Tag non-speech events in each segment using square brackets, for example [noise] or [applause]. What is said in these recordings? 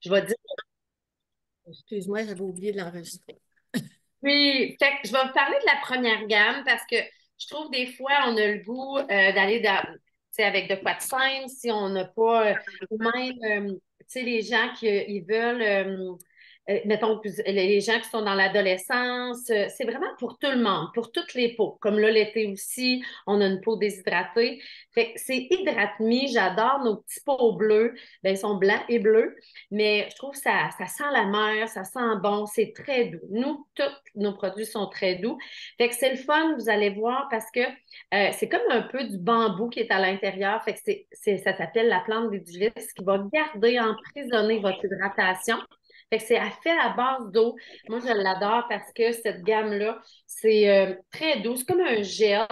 je vais dire. Excuse-moi, j'avais oublié de l'enregistrer. Oui, je vais vous parler de la première gamme parce que je trouve des fois, on a le goût euh, d'aller avec de quoi de simple si on n'a pas. Euh, ou même, euh, tu sais, les gens qui veulent euh, euh, mettons, les gens qui sont dans l'adolescence, euh, c'est vraiment pour tout le monde, pour toutes les peaux. Comme là, l'été aussi, on a une peau déshydratée. Fait c'est hydrate j'adore nos petits pots bleus. Bien, ils sont blancs et bleus, mais je trouve que ça, ça sent la mer, ça sent bon, c'est très doux. Nous, tous nos produits sont très doux. Fait que c'est le fun, vous allez voir, parce que euh, c'est comme un peu du bambou qui est à l'intérieur. Fait c'est, ça s'appelle la plante des qui va garder, emprisonner votre hydratation. Fait que c'est fait à base d'eau. Moi, je l'adore parce que cette gamme-là, c'est euh, très doux. C'est comme un gel.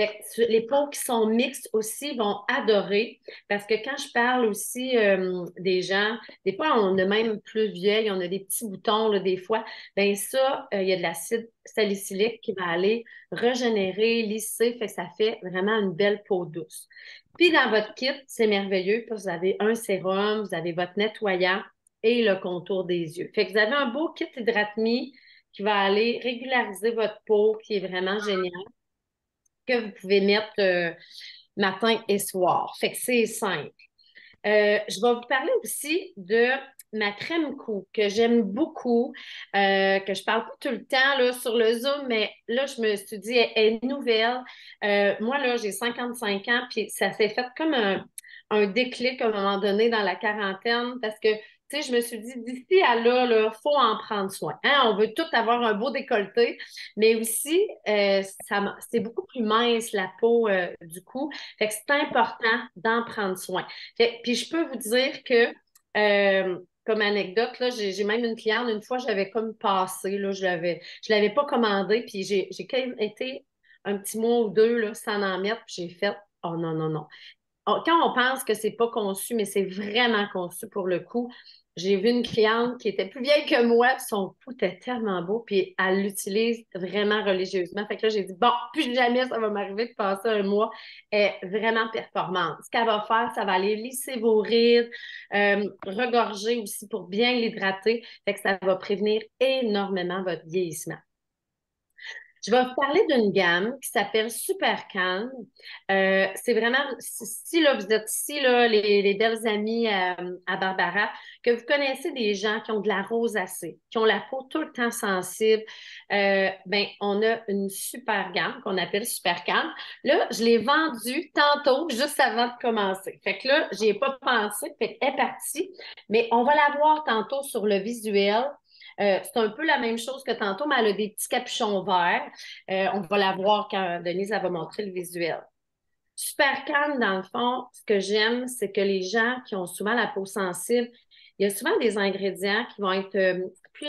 Fait que les peaux qui sont mixtes aussi vont adorer parce que quand je parle aussi euh, des gens, des fois on est même plus vieille, on a des petits boutons là, des fois, bien ça, euh, il y a de l'acide salicylique qui va aller régénérer, lisser, fait que ça fait vraiment une belle peau douce. Puis dans votre kit, c'est merveilleux, parce que vous avez un sérum, vous avez votre nettoyant, et le contour des yeux. Fait que vous avez un beau kit hydratant qui va aller régulariser votre peau, qui est vraiment génial, que vous pouvez mettre euh, matin et soir. Fait que c'est simple. Euh, je vais vous parler aussi de ma crème cou que j'aime beaucoup, euh, que je parle pas tout le temps là, sur le Zoom, mais là, je me suis dit, elle est nouvelle. moi, là, j'ai 55 ans, puis ça s'est fait comme un, un déclic à un moment donné dans la quarantaine parce que je me suis dit, d'ici à là, il faut en prendre soin. Hein. On veut tout avoir un beau décolleté, mais aussi, euh, c'est beaucoup plus mince la peau euh, du cou. Fait que c'est important d'en prendre soin. puis je peux vous dire que, euh, comme anecdote, j'ai, même une cliente, une fois, j'avais comme passé, là, je ne l'avais pas commandé, puis j'ai, quand même été un petit mois ou deux là, sans en mettre, puis j'ai fait, oh non, non, non oh, quand on pense que c'est pas conçu, mais c'est vraiment conçu pour le coup, j'ai vu une cliente qui était plus vieille que moi, son cou était tellement beau, puis elle l'utilise vraiment religieusement. Fait que là, j'ai dit, bon, plus jamais ça va m'arriver de passer un mois est vraiment performante. Ce qu'elle va faire, ça va aller lisser vos rides, euh, regorger aussi pour bien l'hydrater. Fait que ça va prévenir énormément votre vieillissement. Je vais vous parler d'une gamme qui s'appelle Super Calm. Euh, c'est vraiment, si là, vous êtes ici, là, les, les belles amies euh, à, Barbara, que vous connaissez des gens qui ont de la rose rosacée, qui ont la peau tout le temps sensible, euh, ben, on a une super gamme qu'on appelle Super Calm. Là, je l'ai vendue tantôt, juste avant de commencer. Fait que là, je n'y ai pas pensé, fait qu'elle est partie, mais on va la voir tantôt sur le visuel. Euh, c'est un peu la même chose que tantôt, mais elle a des petits capuchons verts. Euh, on va la voir quand Denise va montrer le visuel. Super calme, dans le fond, ce que j'aime, c'est que les gens qui ont souvent la peau sensible, il y a souvent des ingrédients qui vont être euh, plus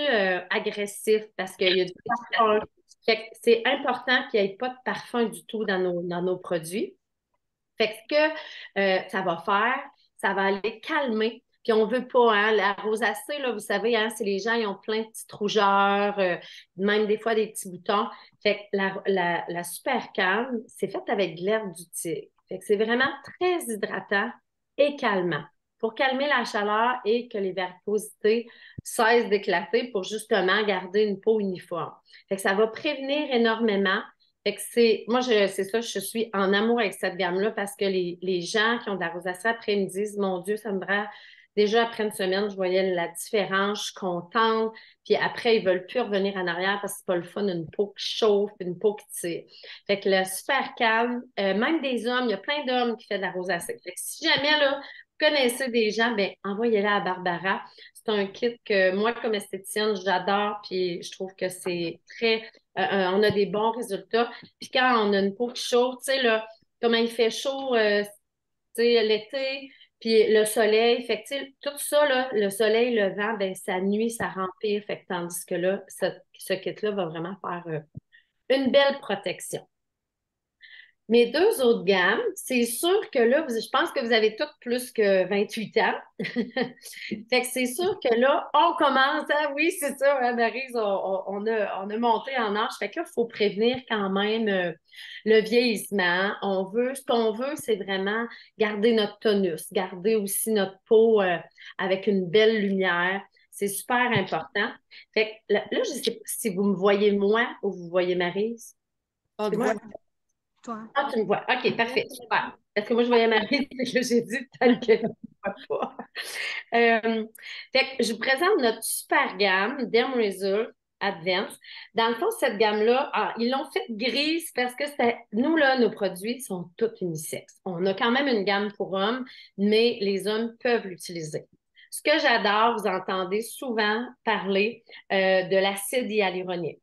agressifs parce qu'il y a C'est important qu'il n'y ait pas de parfum du tout dans nos, dans nos produits. Fait que ce que ça va faire, ça va aller calmer puis on veut pas, hein, la rosacée, là, vous savez, hein, c'est les gens, ils ont plein de petites rougeurs, euh, même des fois des petits boutons. la, super calme, c'est faite avec de l'herbe du tigre. c'est vraiment très hydratant et calmant pour calmer la chaleur et que les verposités cessent d'éclater pour justement garder une peau uniforme. ça va prévenir énormément. moi, c'est ça, je suis en amour avec cette gamme-là parce que les, gens qui ont de la rosacée après me disent Mon Dieu, ça me rend Déjà, après une semaine, je voyais la différence, je suis contente. Puis après, ils ne veulent plus revenir en arrière parce que c'est pas le fun, une peau qui chauffe, une peau qui tire. Fait que le super calme, euh, même des hommes, il y a plein d'hommes qui font de la rosacée. Fait que si jamais, là, vous connaissez des gens, ben envoyez-la à Barbara. C'est un kit que moi, comme esthéticienne, j'adore, puis je trouve que c'est très... Euh, euh, on a des bons résultats. Puis quand on a une peau qui chauffe, tu sais, là, comment il fait chaud, tu sais, l'été, puis le soleil, fait que, tout ça, là, le soleil, le vent, ben, ça nuit, ça remplit, Fait que, tandis que là, ce, ce kit-là va vraiment faire euh, une belle protection. Mes deux autres gammes, c'est sûr que là, je pense que vous avez toutes plus que 28 ans. [laughs] fait que c'est sûr que là, on commence. à hein, oui, c'est sûr, hein, Marise, on, a, monté en âge. Fait que là, il faut prévenir quand même euh, le vieillissement. On veut, ce qu'on veut, c'est vraiment garder notre tonus, garder aussi notre peau euh, avec une belle lumière. C'est super important. Fait que là, je ne sais pas si vous me voyez moi ou vous voyez Marise. Ah, ah, tu me vois. OK, parfait. Super. Parce que moi, je voyais Marie, [laughs] que j'ai dit que je ne vois pas. Euh, fait que je vous présente notre super gamme, Derm Result Advance. Dans le fond, cette gamme-là, ah, ils l'ont faite grise parce que nous, là, nos produits sont tous unisexes. On a quand même une gamme pour hommes, mais les hommes peuvent l'utiliser. Ce que j'adore, vous entendez souvent parler euh, de l'acide hyaluronique.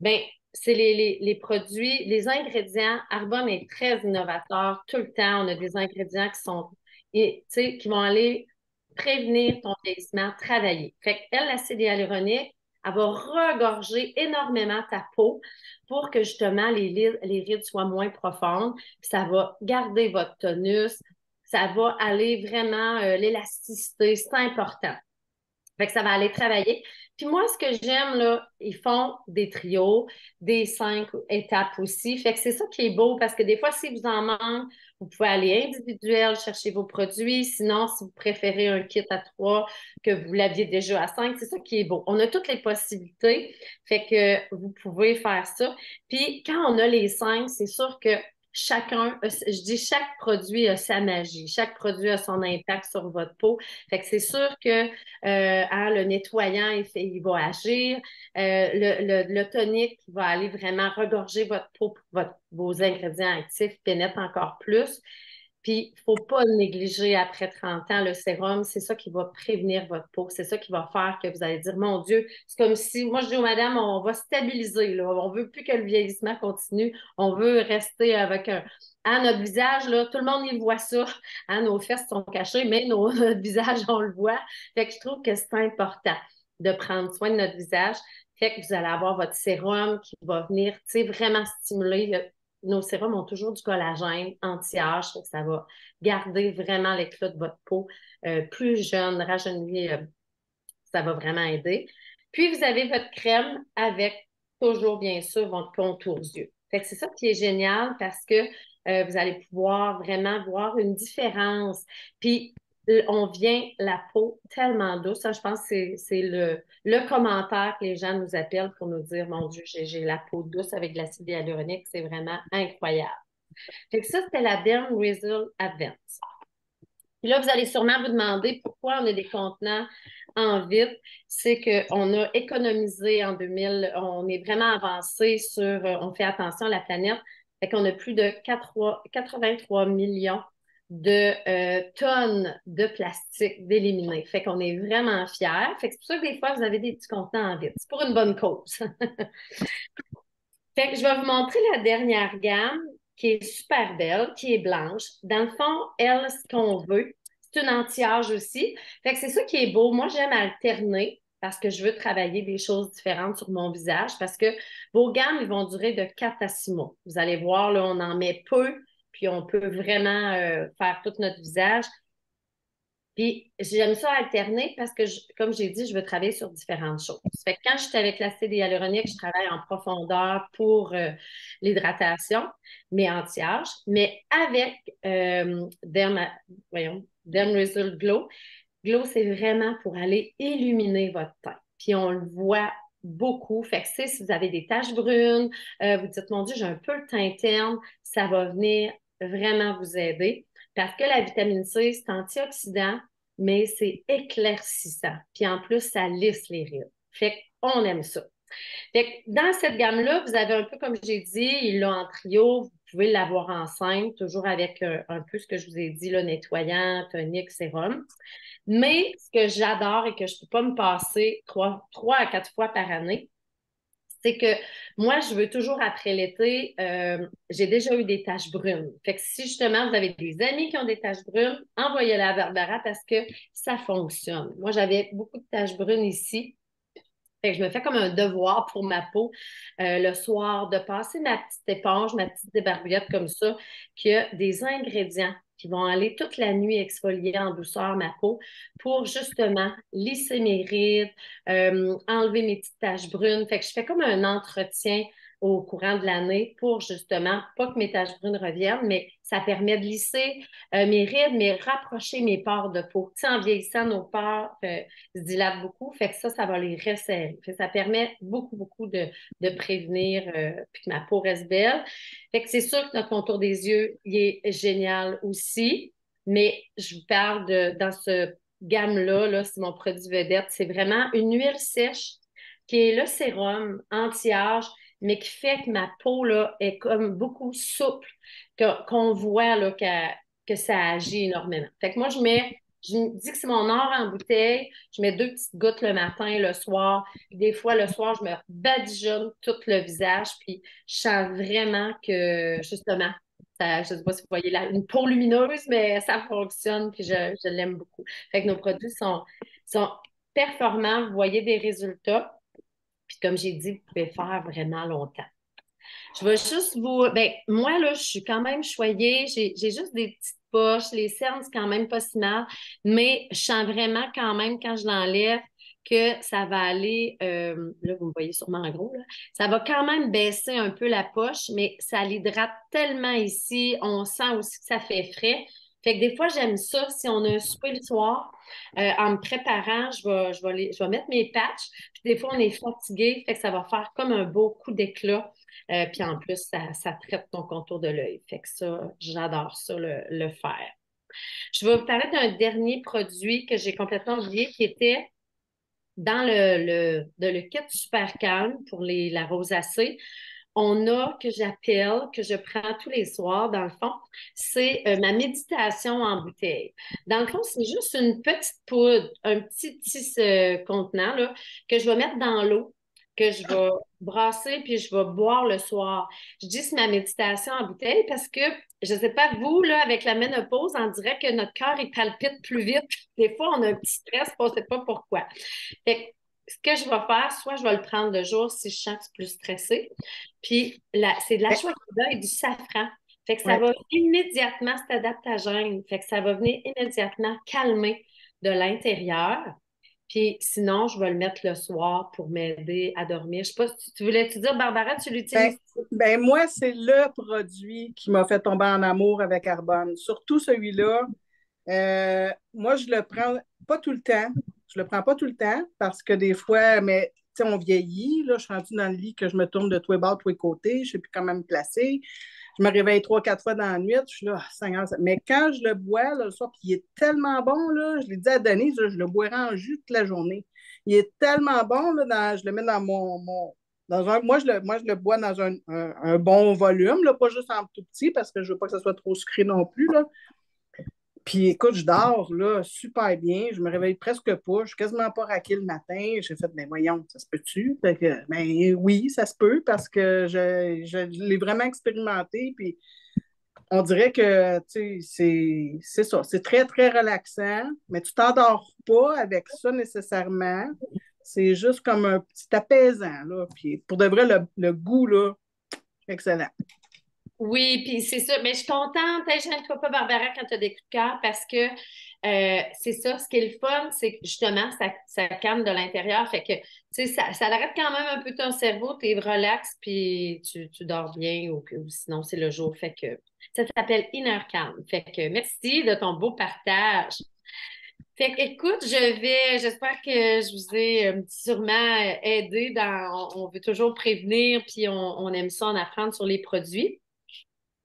Bien, c'est les, produits, les ingrédients. Arbonne est très innovateur tout le temps. On a des ingrédients qui sont, et, qui vont aller prévenir ton vieillissement, travailler. Fait elle, l'acide hyaluronique, elle va regorger énormément ta peau pour que justement les, les rides soient moins profondes. ça va garder votre tonus, ça va aller vraiment, euh, l'élasticité, c'est important. Fait que ça va aller travailler. Puis moi, ce que j'aime, là, ils font des trios, des cinq étapes aussi. Fait que c'est ça qui est beau parce que des fois, si vous en manque, vous pouvez aller individuel, chercher vos produits. Sinon, si vous préférez un kit à trois, que vous l'aviez déjà à cinq, c'est ça qui est beau. On a toutes les possibilités. Fait que vous pouvez faire ça. Puis quand on a les cinq, c'est sûr que chacun, euh, je dis chaque produit a sa magie, chaque produit a son impact sur votre peau. Fait que c'est sûr que euh, hein, le nettoyant, il, il va agir, euh, le, le, tonique va aller vraiment regorger votre peau pour que vos ingrédients actifs pénètrent encore plus. Puis, il ne faut pas négliger après 30 ans, le sérum, c'est ça qui va prévenir votre peau. C'est ça qui va faire que vous allez dire, mon Dieu, c'est comme si, moi je dis aux madames, on va stabiliser, on ne veut plus que le vieillissement continue, on veut rester avec un... à notre visage, là, tout le monde y voit ça. [laughs] Hein, nos fesses sont cachées, mais nos, notre [laughs] visage, on le voit. Fait que je trouve que c'est important de prendre soin de notre visage. Fait que vous allez avoir votre sérum qui va venir tu vraiment stimuler nos sérums ont toujours du collagène anti-âge, ça va garder vraiment l'éclat de votre peau euh, plus jeune, rajeunie, euh, ça va vraiment aider. Puis vous avez votre crème avec toujours, bien sûr, votre contour yeux. c'est ça qui est génial parce que euh, vous allez pouvoir vraiment voir une différence. Puis on vient la peau tellement douce. Ça, je pense que c'est le, commentaire que les gens nous appellent pour nous dire Mon Dieu, j'ai la peau douce avec de l'acide hyaluronique, c'est vraiment incroyable. Fait ça, c'était la Derm Result Advance. là, vous allez sûrement vous demander pourquoi on a des contenants en vide. C'est qu'on a économisé en 2000, on est vraiment avancé sur, euh, on fait attention à la planète. on qu'on a plus de 83 millions de euh, tonnes de plastique d'éliminer. Fait qu'on est vraiment fiers. Fait que c'est pour ça que des fois, vous avez des petits contenants en vide. C'est pour une bonne cause. [laughs] fait que je vais vous montrer la dernière gamme qui est super belle, qui est blanche. Dans le fond, elle, ce qu'on veut, c'est une anti-âge aussi. Fait que c'est ça qui est beau. Moi, j'aime alterner parce que je veux travailler des choses différentes sur mon visage parce que vos gammes, vont durer de 4 à 6 mois. Vous allez voir, là, on en met peu puis on peut vraiment euh, faire tout notre visage. Puis j'aime ça alterner parce que, comme j'ai dit, je veux travailler sur différentes choses. Fait que quand je suis avec l'acide hyaluronique, je travaille en profondeur pour euh, l'hydratation, mais anti-âge, mais avec euh, voyons, Derm Result Glow. Glow, c'est vraiment pour aller illuminer votre teint. Puis on le voit beaucoup. Fait que si vous avez des taches brunes, euh, vous dites, mon Dieu, j'ai un peu le teint terne, ça va venir vraiment vous aider parce que la vitamine C, c'est antioxydant, mais c'est éclaircissant. Puis en plus, ça lisse les rides. Fait qu'on aime ça. Fait dans cette gamme-là, vous avez un peu, comme j'ai dit, il l'a en trio, vous pouvez l'avoir en simple, toujours avec euh, un, peu ce que je vous ai dit, le nettoyant, tonique, sérum. Mais ce que j'adore et que je ne peux pas me passer trois à quatre fois par année, c'est que moi, je veux toujours après l'été, euh, j'ai déjà eu des taches brunes. Fait que si justement vous avez des amis qui ont des taches brunes, envoyez-la à Barbara parce que ça fonctionne. Moi, j'avais beaucoup de taches brunes ici. Fait que je me fais comme un devoir pour ma peau euh, le soir de passer ma petite éponge, ma petite débarbouillette comme ça, qui a des ingrédients qui vont aller toute la nuit exfolier en douceur ma peau pour justement lisser mes rides, euh, enlever mes petites taches brunes. Fait que je fais comme un entretien au courant de l'année pour justement pas que mes taches brunes reviennent, mais ça permet de lisser euh, mes rides, mais rapprocher mes pores de peau. Tu en vieillissant, nos pores euh, se dilatent beaucoup, fait que ça, ça va les resserrer. ça permet beaucoup, beaucoup de, prévenir euh, puis que ma peau reste belle. Fait que c'est sûr que notre contour des yeux, il est génial aussi, mais je vous parle dans ce gamme-là, -là, c'est mon produit vedette, c'est vraiment une huile sèche qui est le sérum anti-âge mais qui fait que ma peau est comme beaucoup souple, qu'on voit là, que ça agit énormément. Fait que moi, je mets, je dis que c'est mon or en bouteille, je mets deux petites gouttes le matin, le soir. Des fois, le soir, je me badigeonne tout le visage, puis je sens vraiment que, justement, je ne sais pas si vous voyez là, une peau lumineuse, mais ça fonctionne, puis je, l'aime beaucoup. Fait que nos produits sont, sont performants, vous voyez des résultats. Puis comme j'ai dit, vous pouvez faire vraiment longtemps. Je vais juste vous. Ben, moi, là, je suis quand même choyée. J'ai juste des petites poches. Les cernes, c'est quand même pas si mal. Mais je sens vraiment quand même quand je l'enlève que ça va aller, euh, là, vous me voyez sûrement en gros, là, ça va quand même baisser un peu la poche, mais ça l'hydrate tellement ici. On sent aussi que ça fait frais. Fait que des fois, j'aime ça. Si on a un souper le soir, euh, en me préparant, je vais, je, vais mettre mes patchs. Puis des fois, on est fatigué, fait que ça va faire comme un beau coup d'éclat. Euh, puis en plus, ça, traite ton contour de l'œil. Fait que ça, j'adore ça, le, le, faire. Je vais vous parler d'un dernier produit que j'ai complètement oublié qui était dans le, le, de kit super calme pour la rosacée on a que j'appelle, que je prends tous les soirs, dans le fond, c'est euh, ma méditation en bouteille. Dans le fond, c'est juste une petite poudre, un petit, petit euh, contenant que je vais mettre dans l'eau, que je vais brasser puis je vais boire le soir. Je dis c'est ma méditation en bouteille parce que je ne sais pas vous, là, avec la ménopause, on dirait que notre cœur il palpite plus vite. Des fois, on a un petit stress, on ne sait pas pourquoi ce que je vais faire, soit je vais le prendre le jour si je sens que plus stressé. Puis c'est de la chouette et du safran. Fait que ça va immédiatement, à à Fait que ça va venir immédiatement calmer de l'intérieur. Puis sinon, je vais le mettre le soir pour m'aider à dormir. Je sais pas si tu, voulais te dire, Barbara, tu l'utilises? Ben, ben, moi, c'est le produit qui m'a fait tomber en amour avec Arbonne. Surtout celui-là. Euh, moi, je le prends pas tout le temps, je ne le prends pas tout le temps parce que des fois, mais on vieillit. Là, je suis rendue dans le lit que je me tourne de tous les bords, tous les côtés. Je ne sais plus quand même placer. Je me réveille trois, quatre fois dans la nuit. Je suis là, ah, Seigneur, Mais quand je le bois le il est tellement bon, là, je l'ai dit à Denise, je le boirai en jus toute la journée. Il est tellement bon, là, je le mets dans mon. Dans un... moi, je le, moi, je le bois dans un, bon volume, là, pas juste en tout petit, parce que je ne veux pas que ce soit trop sucré non plus. Là. Puis écoute, je dors là, super bien. Je me réveille presque pas. Je suis quasiment pas raqué le matin. J'ai fait, mais ben, voyons, ça se peut-tu? Ben oui, ça se peut parce que je, l'ai vraiment expérimenté. Puis on dirait que c'est ça. C'est très, très relaxant, mais tu t'endors pas avec ça nécessairement. C'est juste comme un petit apaisant. Puis pour de vrai, le, goût, là, excellent. Oui, puis c'est ça. Mais je suis contente. Je ne pas, Barbara, quand tu as des coups de cœur parce que euh, c'est ça. Ce qui est le fun, c'est que justement, ça, calme de l'intérieur. Fait que, tu sais, ça, ça arrête quand même un peu ton cerveau. Tu es relax, puis tu, tu, dors bien ou, sinon, c'est le jour. Fait que ça s'appelle Inner Calm. Fait que merci de ton beau partage. Fait que, écoute, je vais, j'espère que je vous ai euh, sûrement euh, aidé dans, on, veut toujours prévenir, puis on, on aime ça en apprendre sur les produits.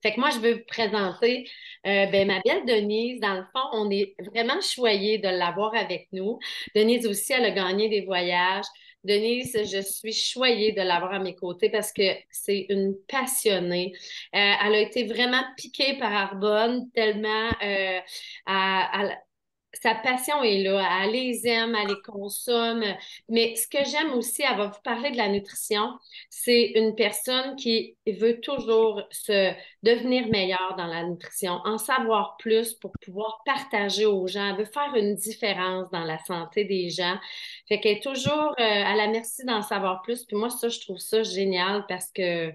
Fait que moi, je veux vous présenter euh, ben, ma belle Denise. Dans le fond, on est vraiment choyés de l'avoir avec nous. Denise aussi, elle a gagné des voyages. Denise, je suis choyée de l'avoir à mes côtés parce que c'est une passionnée. Euh, elle a été vraiment piquée par Arbonne tellement euh, à, à sa passion est là, elle les aime, elle les consomme. Mais ce que j'aime aussi, elle va vous parler de la nutrition, c'est une personne qui veut toujours se devenir meilleure dans la nutrition, en savoir plus pour pouvoir partager aux gens. Elle veut faire une différence dans la santé des gens. Fait qu'elle est toujours euh, à la merci d'en savoir plus. Puis moi, ça, je trouve ça génial parce que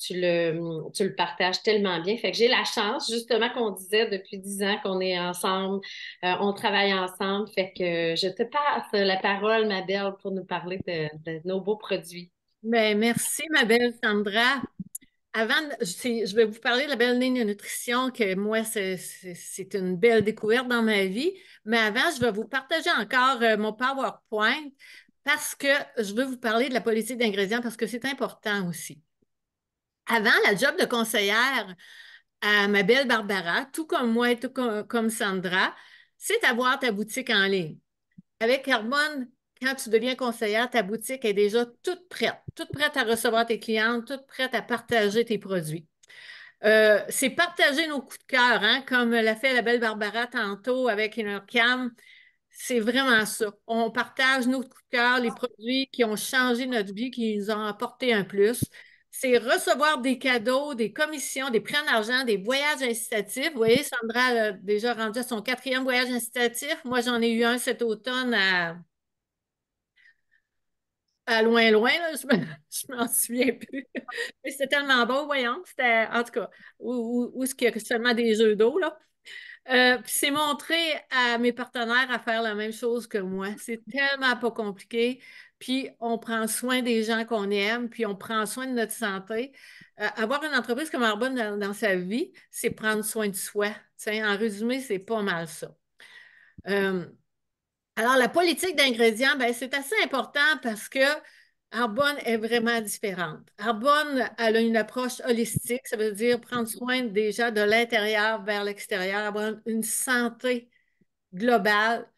tu le, tu le partages tellement bien. Fait que j'ai la chance, justement, qu'on disait depuis dix ans qu'on est ensemble, euh, on travaille ensemble. Fait que je te passe la parole, ma belle, pour nous parler de, nos beaux produits. Bien, merci, ma belle Sandra. Avant, je vais vous parler de la belle ligne de nutrition, que moi, c'est une belle découverte dans ma vie. Mais avant, je vais vous partager encore euh, mon PowerPoint parce que je veux vous parler de la politique d'ingrédients parce que c'est important aussi. Avant, la job de conseillère à ma belle Barbara, tout comme moi et tout comme Sandra, c'est avoir ta boutique en ligne. Avec Harmon, quand tu deviens conseillère, ta boutique est déjà toute prête, toute prête à recevoir tes clientes, toute prête à partager tes produits. Euh, c'est partager nos coups de cœur, hein, comme l'a fait la belle Barbara tantôt avec InnerCam. C'est vraiment ça. On partage nos coups de cœur, les produits qui ont changé notre vie, qui nous ont apporté un plus c'est recevoir des cadeaux, des commissions, des prix en argent, des voyages incitatifs. Vous voyez, Sandra a déjà rendu son quatrième voyage incitatif. Moi, j'en ai eu un cet automne à, à loin, loin. Je ne [laughs] m'en souviens plus. Mais c'était tellement beau, voyons. C'était, en tout cas, où, où, ce qu'il y a seulement des jeux d'eau. Là. Euh, puis c'est montrer à mes partenaires à faire la même chose que moi. C'est tellement pas compliqué puis on prend soin des gens qu'on aime, puis on prend soin de notre santé. Euh, avoir une entreprise comme Arbonne dans, sa vie, c'est prendre soin de soi. en résumé, c'est pas mal ça. Euh, alors, la politique d'ingrédients, ben, c'est assez important parce que Arbonne est vraiment différente. Arbonne, elle a une approche holistique, ça veut dire prendre soin déjà de l'intérieur vers l'extérieur, avoir une santé globale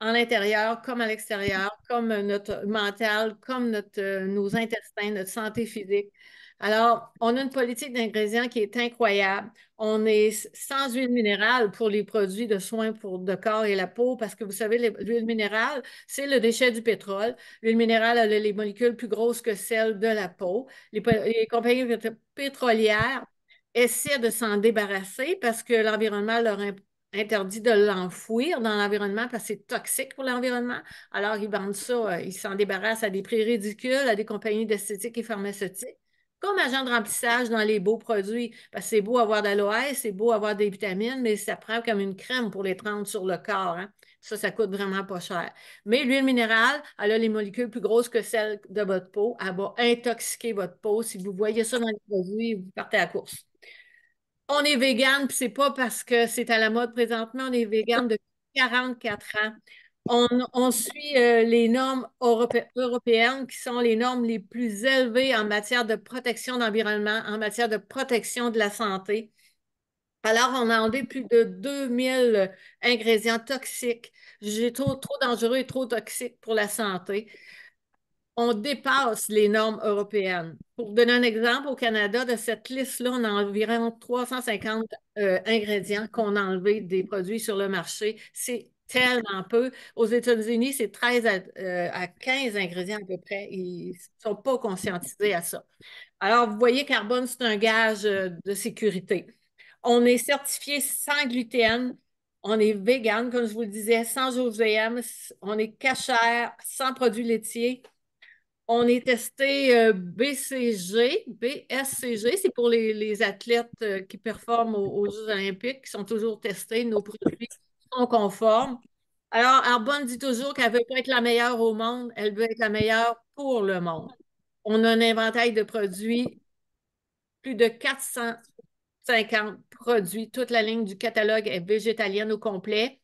en l'intérieur comme à l'extérieur, comme notre mental, comme notre, euh, nos intestins, notre santé physique. Alors, on a une politique d'ingrédients qui est incroyable. On est sans huile minérale pour les produits de soins pour le corps et la peau parce que vous savez, l'huile minérale, c'est le déchet du pétrole. L'huile minérale a les molécules plus grosses que celles de la peau. Les, compagnies pétrolières essaient de s'en débarrasser parce que l'environnement leur, interdit de l'enfouir dans l'environnement parce que c'est toxique pour l'environnement. Alors, ils vendent ça, euh, ils s'en débarrassent à des prix ridicules, à des compagnies d'esthétique et pharmaceutiques, comme agent de remplissage dans les beaux produits. Parce que c'est beau avoir de l'aloe, c'est beau avoir des vitamines, mais ça prend comme une crème pour les prendre sur le corps. Hein. Ça, ça coûte vraiment pas cher. Mais l'huile minérale, elle a les molécules plus grosses que celles de votre peau. Elle va intoxiquer votre peau. Si vous voyez ça dans les produits, vous partez à la course on est végane, puis c'est pas parce que c'est à la mode présentement, on est végane depuis 44 ans. On, suit euh, les normes européennes qui sont les normes les plus élevées en matière de protection de l'environnement, en matière de protection de la santé. Alors, on a enlevé plus de 2000 ingrédients toxiques. J'ai trop, trop dangereux et trop toxiques pour la santé on dépasse les normes européennes. Pour donner un exemple, au Canada, de cette liste-là, on a environ 350 euh, ingrédients qu'on a enlevés des produits sur le marché. C'est tellement peu. Aux États-Unis, c'est 13 à, 15 euh, ingrédients à peu près. Ils ne sont pas conscientisés à ça. Alors, vous voyez, carbone, c'est un gage euh, de sécurité. On est certifié sans gluten, on est vegan, comme je vous le disais, sans OGM, on est cachère, sans produits laitiers, on est testé euh, BCG, BSCG, c'est pour les, athlètes euh, qui performent aux, aux, Jeux olympiques, qui sont toujours testés, nos produits sont conformes. Alors, Arbonne dit toujours qu'elle ne veut pas être la meilleure au monde, elle veut être la meilleure pour le monde. On a un inventaire de produits, plus de 450 produits. Toute la ligne du catalogue est végétalienne au complet.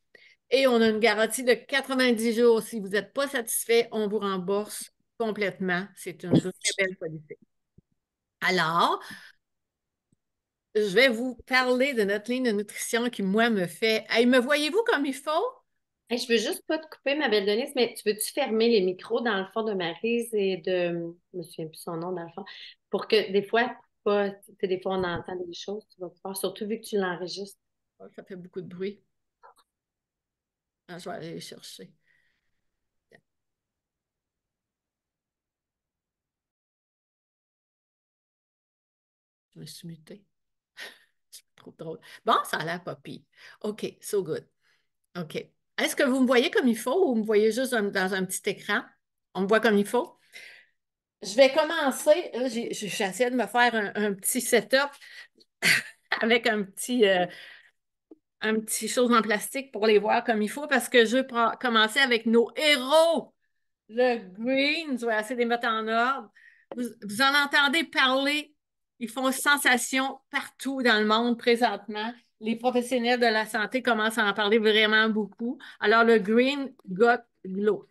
Et on a une garantie de 90 jours. Si vous n'êtes pas satisfait, on vous rembourse Complètement. C'est une très belle politique. Alors, je vais vous parler de notre ligne de nutrition qui, moi, me fait. Hey, me voyez-vous comme il faut? Je je veux juste pas te couper, ma belle Denise, mais tu veux-tu fermer les micros dans le fond de Marise et de. Je me souviens plus son nom dans le fond. Pour que des fois, des fois, on entend des choses, surtout vu que tu l'enregistres. Ça fait beaucoup de bruit. Ah, je vais aller chercher. Je me suis mutée. [laughs] C'est trop drôle. Bon, ça a l'air pas OK, so good. OK. Est-ce que vous me voyez comme il faut ou vous me voyez juste dans un petit écran? On me voit comme il faut? Je vais commencer. J'essaie de me faire un, petit setup [laughs] avec un petit, euh, un petit chose en plastique pour les voir comme il faut parce que je vais commencer avec nos héros. Le Greens. je vais essayer de mettre en ordre. Vous, vous en entendez parler ils font sensation partout dans le monde présentement. Les professionnels de la santé commencent à en parler vraiment beaucoup. Alors, le green got glow.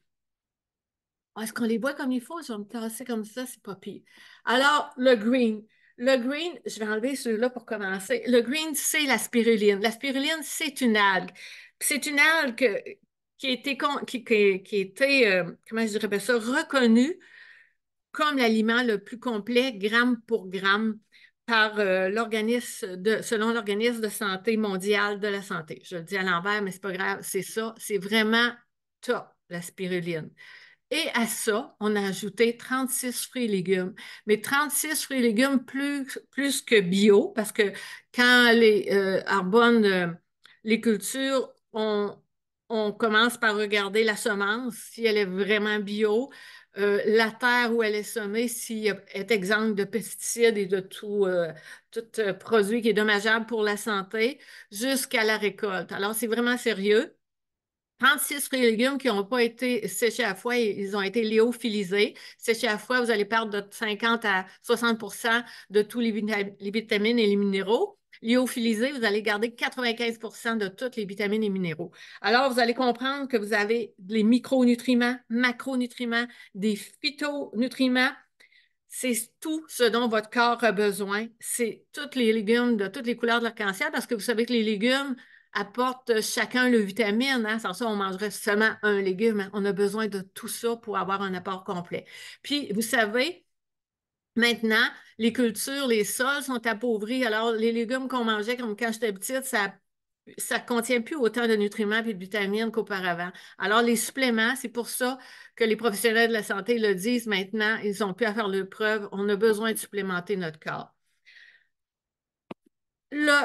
Ah, est-ce qu'on les boit comme il faut? Je vais me tasser comme ça, c'est pas pire. Alors, le green. Le green, je vais enlever celui-là pour commencer. Le green, c'est la spiruline. La spiruline, c'est une algue. C'est une algue qui a été, qui, euh, comment je dirais ça, reconnue comme l'aliment le plus complet, gramme pour gramme, par euh, de, selon l'organisme de santé mondiale de la santé. Je le dis à l'envers, mais n'est pas grave, c'est ça, c'est vraiment top, la spiruline. Et à ça, on a ajouté 36 fruits et légumes. Mais 36 fruits et légumes plus, plus que bio, parce que quand les euh, euh les cultures, on commence par regarder la semence, si elle est vraiment bio, euh, la terre où elle est semée si, est exempte de pesticides et de tout, euh, euh, produit qui est dommageable pour la santé jusqu'à la récolte. Alors, c'est vraiment sérieux. 36 légumes qui n'ont pas été séchés à froid, ils ont été léophilisés. Séchés à froid, vous allez perdre de 50 à 60 de tous les vitamines et les minéraux lyophilisé, vous allez garder 95 de toutes les vitamines et minéraux. Alors, vous allez comprendre que vous avez les micronutriments, macronutriments, des phytonutriments. C'est tout ce dont votre corps a besoin. C'est toutes les légumes de toutes les couleurs de l'arc-en-ciel parce que vous savez que les légumes apportent chacun le vitamine. Hein. Sans ça, on mangerait seulement un légume. Hein. On a besoin de tout ça pour avoir un apport complet. Puis, vous savez, Maintenant, les cultures, les sols sont appauvris. Alors, les légumes qu'on mangeait comme quand j'étais petite, ça ça ne contient plus autant de nutriments et de vitamines qu'auparavant. Alors, les suppléments, c'est pour ça que les professionnels de la santé le disent maintenant, ils ont pu à faire leur preuve, on a besoin de supplémenter notre corps. Le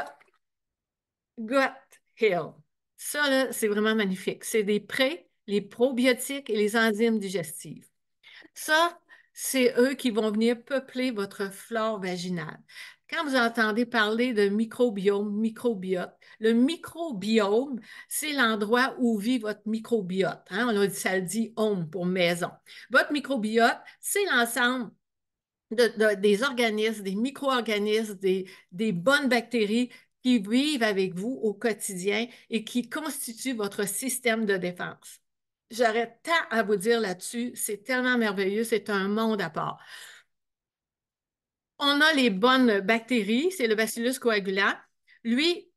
gut heal, ça, c'est vraiment magnifique. C'est des prêts, les probiotiques et les enzymes digestives. Ça, c'est eux qui vont venir peupler votre flore vaginale. Quand vous entendez parler de microbiome, microbiote, le microbiome, c'est l'endroit où vit votre microbiote. Hein? On On dit, ça le dit home pour maison. Votre microbiote, c'est l'ensemble des organismes, des micro-organismes, des bonnes bactéries qui vivent avec vous au quotidien et qui constituent votre système de défense. J'arrête tant à vous dire là-dessus. C'est tellement merveilleux. C'est un monde à part. On a les bonnes bactéries. C'est le bacillus coagula. Lui,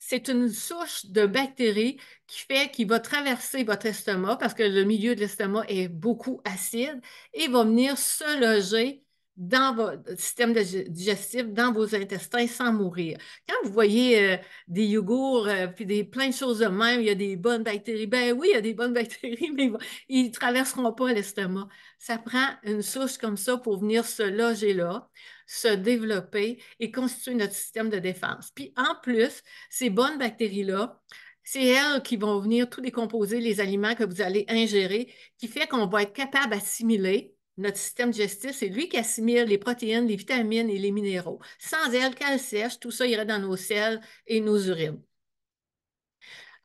c'est une souche de bactéries qui fait qu'il va traverser votre estomac parce que le milieu de l'estomac est beaucoup acide et va venir se loger dans votre système digestif, dans vos intestins sans mourir. Quand vous voyez euh, des yogourts, euh, puis des, plein de choses de même, il y a des bonnes bactéries. Ben oui, il y a des bonnes [laughs] bactéries, mais ils ne traverseront pas l'estomac. Ça prend une souche comme ça pour venir se loger là, se développer et constituer notre système de défense. Puis en plus, ces bonnes bactéries-là, c'est elles qui vont venir tout décomposer les aliments que vous allez ingérer, qui fait qu'on va être capable d'assimiler notre système digestif, c'est lui qui assimile les protéines, les vitamines et les minéraux. Sans elle, qu'elle sèche, tout ça irait dans nos selles et nos urines.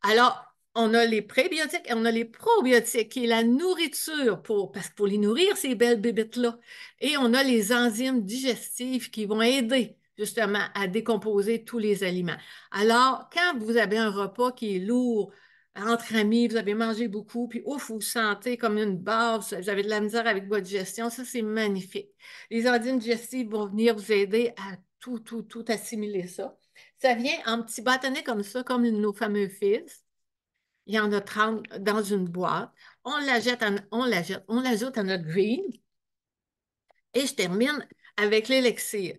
Alors, on a les prébiotiques et on a les probiotiques, qui est la nourriture pour, parce les nourrir, ces belles bébites-là. Et on a les enzymes digestives qui vont aider justement à décomposer tous les aliments. Alors, quand vous avez un repas qui est lourd, entre amis, vous avez mangé beaucoup, puis ouf, vous vous sentez comme une barbe vous avez de la misère avec votre gestion, ça c'est magnifique. Les ordines digestives vont venir vous aider à tout, tout, tout assimiler ça. Ça vient en petits bâtonnets comme ça, comme nos fameux fils. Il y en a 30 dans une boîte. On la jette, on la jette, on l'ajoute à notre green. Et je termine avec l'élixir.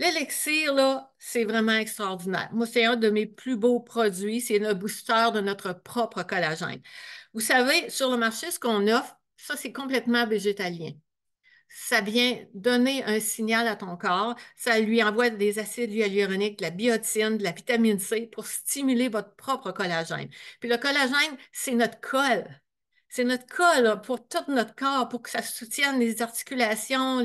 L'élixir, là, c'est vraiment extraordinaire. Moi, c'est un de mes plus beaux produits. C'est un booster de notre propre collagène. Vous savez, sur le marché, ce qu'on offre, ça, c'est complètement végétalien. Ça vient donner un signal à ton corps. Ça lui envoie des acides hyaluroniques, de la biotine, de la vitamine C pour stimuler votre propre collagène. Puis le collagène, c'est notre colle. C'est notre colle pour tout notre corps, pour que ça soutienne les articulations,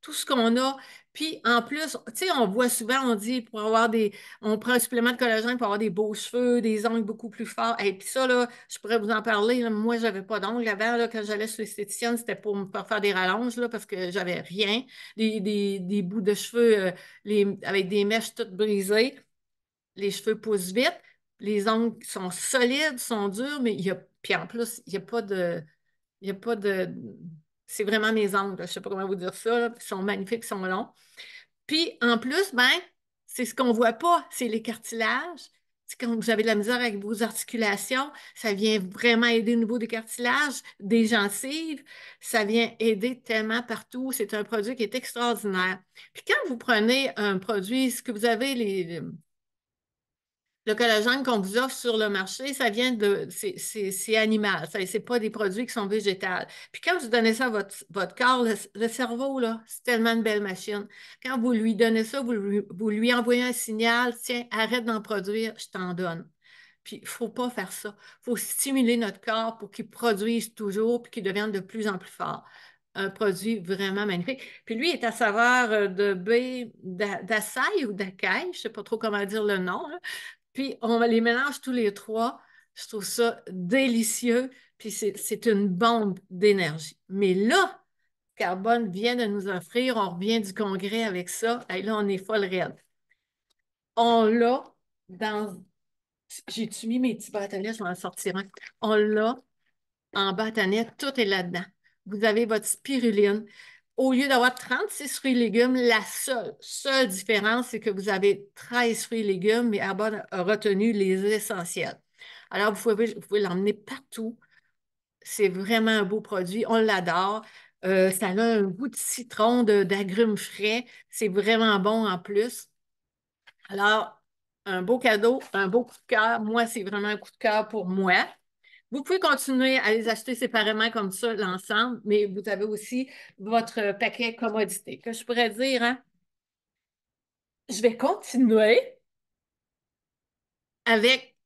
tout ce qu'on a. Puis en plus, tu sais, on voit souvent, on dit pour avoir des. On prend un supplément de collagène pour avoir des beaux cheveux, des ongles beaucoup plus forts. Et puis ça, là, je pourrais vous en parler. moi, moi, n'avais pas d'ongles avant. Là, quand j'allais chez l'esthéticienne, c'était pour me faire des rallonges là, parce que j'avais rien. Des, bouts de cheveux euh, avec des mèches toutes brisées. Les cheveux poussent vite. Les ongles sont solides, sont durs, mais il y a. Puis en plus, il n'y a pas de. Il n'y a pas de c'est vraiment mes ongles, je ne sais pas comment vous dire ça. Ils sont magnifiques, ils sont longs. Puis en plus, ben, c'est ce qu'on ne voit pas, c'est les cartilages. Quand vous avez de la misère avec vos articulations, ça vient vraiment aider au niveau des cartilages, des gencives, ça vient aider tellement partout. C'est un produit qui est extraordinaire. Puis quand vous prenez un produit, ce que vous avez, les, le collagène qu'on vous offre sur le marché, ça vient de. C'est animal. Ce n'est pas des produits qui sont végétales. Puis quand vous donnez ça à votre, votre corps, le, cerveau, là, c'est tellement une belle machine. Quand vous lui donnez ça, vous lui, envoyez un signal tiens, arrête d'en produire, je t'en donne. Puis il ne faut pas faire ça. Il faut stimuler notre corps pour qu'il produise toujours puis qu'il devienne de plus en plus fort. Un produit vraiment magnifique. Puis lui est à saveur euh, de baie d'assaille ou d'acaille, je ne sais pas trop comment dire le nom. Puis on les mélange tous les trois. Je trouve ça délicieux. Puis c'est une bombe d'énergie. Mais là, Carbone vient de nous offrir, on revient du congrès avec ça. Et là, on est folle raide. On l'a dans. J'ai-tu mis mes petits bâtonnets? Je vais en sortir un. On l'a en bâtonnet, tout est là-dedans. Vous avez votre spiruline au lieu d'avoir 36 fruits et légumes, la seule, seule différence, c'est que vous avez 13 fruits et légumes, mais Arbonne a retenu les essentiels. Alors, vous pouvez, vous pouvez l'emmener partout. C'est vraiment un beau produit. On l'adore. Euh, ça a un goût de citron, d'agrumes frais. C'est vraiment bon en plus. Alors, un beau cadeau, un beau coup de cœur. Moi, c'est vraiment un coup de cœur pour moi. Vous pouvez continuer à les acheter séparément comme ça, l'ensemble, mais vous avez aussi votre paquet commodité, que je pourrais dire, hein. Je vais continuer avec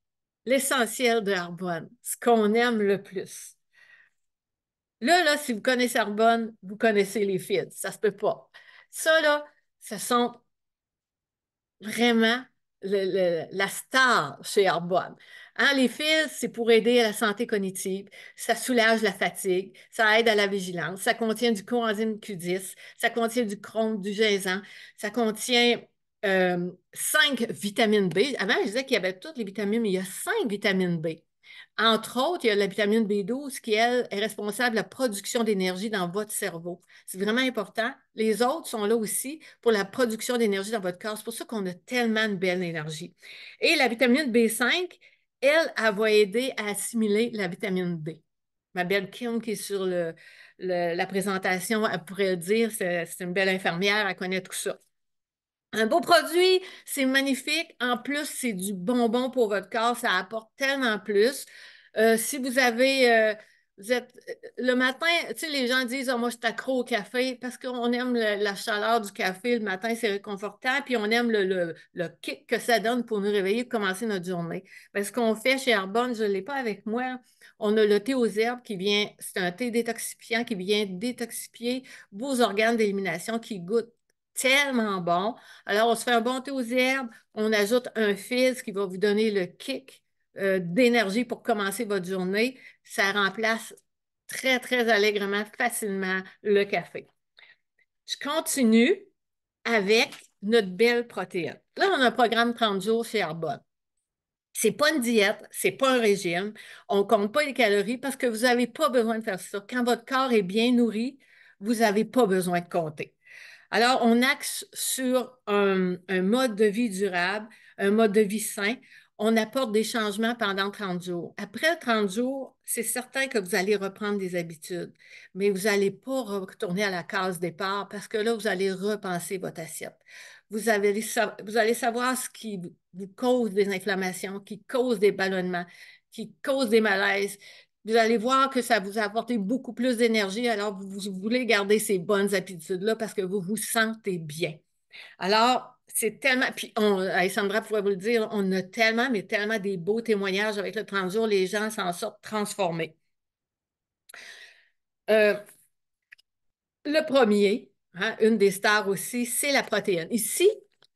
l'essentiel de Arbonne, ce qu'on aime le plus. Là, là, si vous connaissez Arbonne, vous connaissez les fils, ça ne se peut pas. Ça, là, ce sont vraiment la star chez Arbonne. Hein, les fils, c'est pour aider à la santé cognitive, ça soulage la fatigue, ça aide à la vigilance, ça contient du coenzyme Q10, ça contient du chrome, du gésant, ça contient euh, cinq vitamines B. Avant, je disais qu'il y avait toutes les vitamines, mais il y a cinq vitamines B. Entre autres, il y a la vitamine B12 qui, elle, est responsable de la production d'énergie dans votre cerveau. C'est vraiment important. Les autres sont là aussi pour la production d'énergie dans votre corps. C'est pour ça qu'on a tellement de belle énergie. Et la vitamine B5, elle, elle va aider à assimiler la vitamine D. Ma belle Kim, qui est sur la présentation, elle pourrait le dire, c'est une belle infirmière, elle connaît tout ça. Un beau produit, c'est magnifique. En plus, c'est du bonbon pour votre corps, ça apporte tellement plus. Euh, si vous avez euh, vous êtes, euh, le matin, tu sais, les gens disent oh, Moi, je suis accro au café parce qu'on aime la chaleur du café le matin, c'est réconfortant, puis on aime le, le, kick que ça donne pour nous réveiller et commencer notre journée. Parce ce qu'on fait chez Arbonne, je ne l'ai pas avec moi, on a le thé aux herbes qui vient, c'est un thé détoxifiant qui vient détoxifier vos organes d'élimination qui goûtent tellement bon. Alors, on se fait un bon thé aux herbes, on ajoute un fils qui va vous donner le kick euh, d'énergie pour commencer votre journée, ça remplace très, très allègrement, facilement le café. Je continue avec notre belle protéine. Là, on a un programme 30 jours chez Arbonne. C'est pas une diète, c'est pas un régime. On compte pas les calories parce que vous n'avez pas besoin de faire ça. Quand votre corps est bien nourri, vous n'avez pas besoin de compter. Alors, on axe sur un, mode de vie durable, un mode de vie sain on apporte des changements pendant 30 jours. Après 30 jours, c'est certain que vous allez reprendre des habitudes, mais vous n'allez pas retourner à la case départ parce que là, vous allez repenser votre assiette. Vous, vous allez savoir ce qui vous cause des inflammations, qui cause des ballonnements, qui cause des malaises. Vous allez voir que ça vous a apporté beaucoup plus d'énergie, alors vous, vous voulez garder ces bonnes habitudes-là parce que vous vous sentez bien. Alors, c'est tellement, puis on, Alessandra pourrait vous le dire, on a tellement, mais tellement des beaux témoignages avec le transjour, les gens s'en sortent transformés. Euh, le premier, hein, une des stars aussi, c'est la protéine. Ici,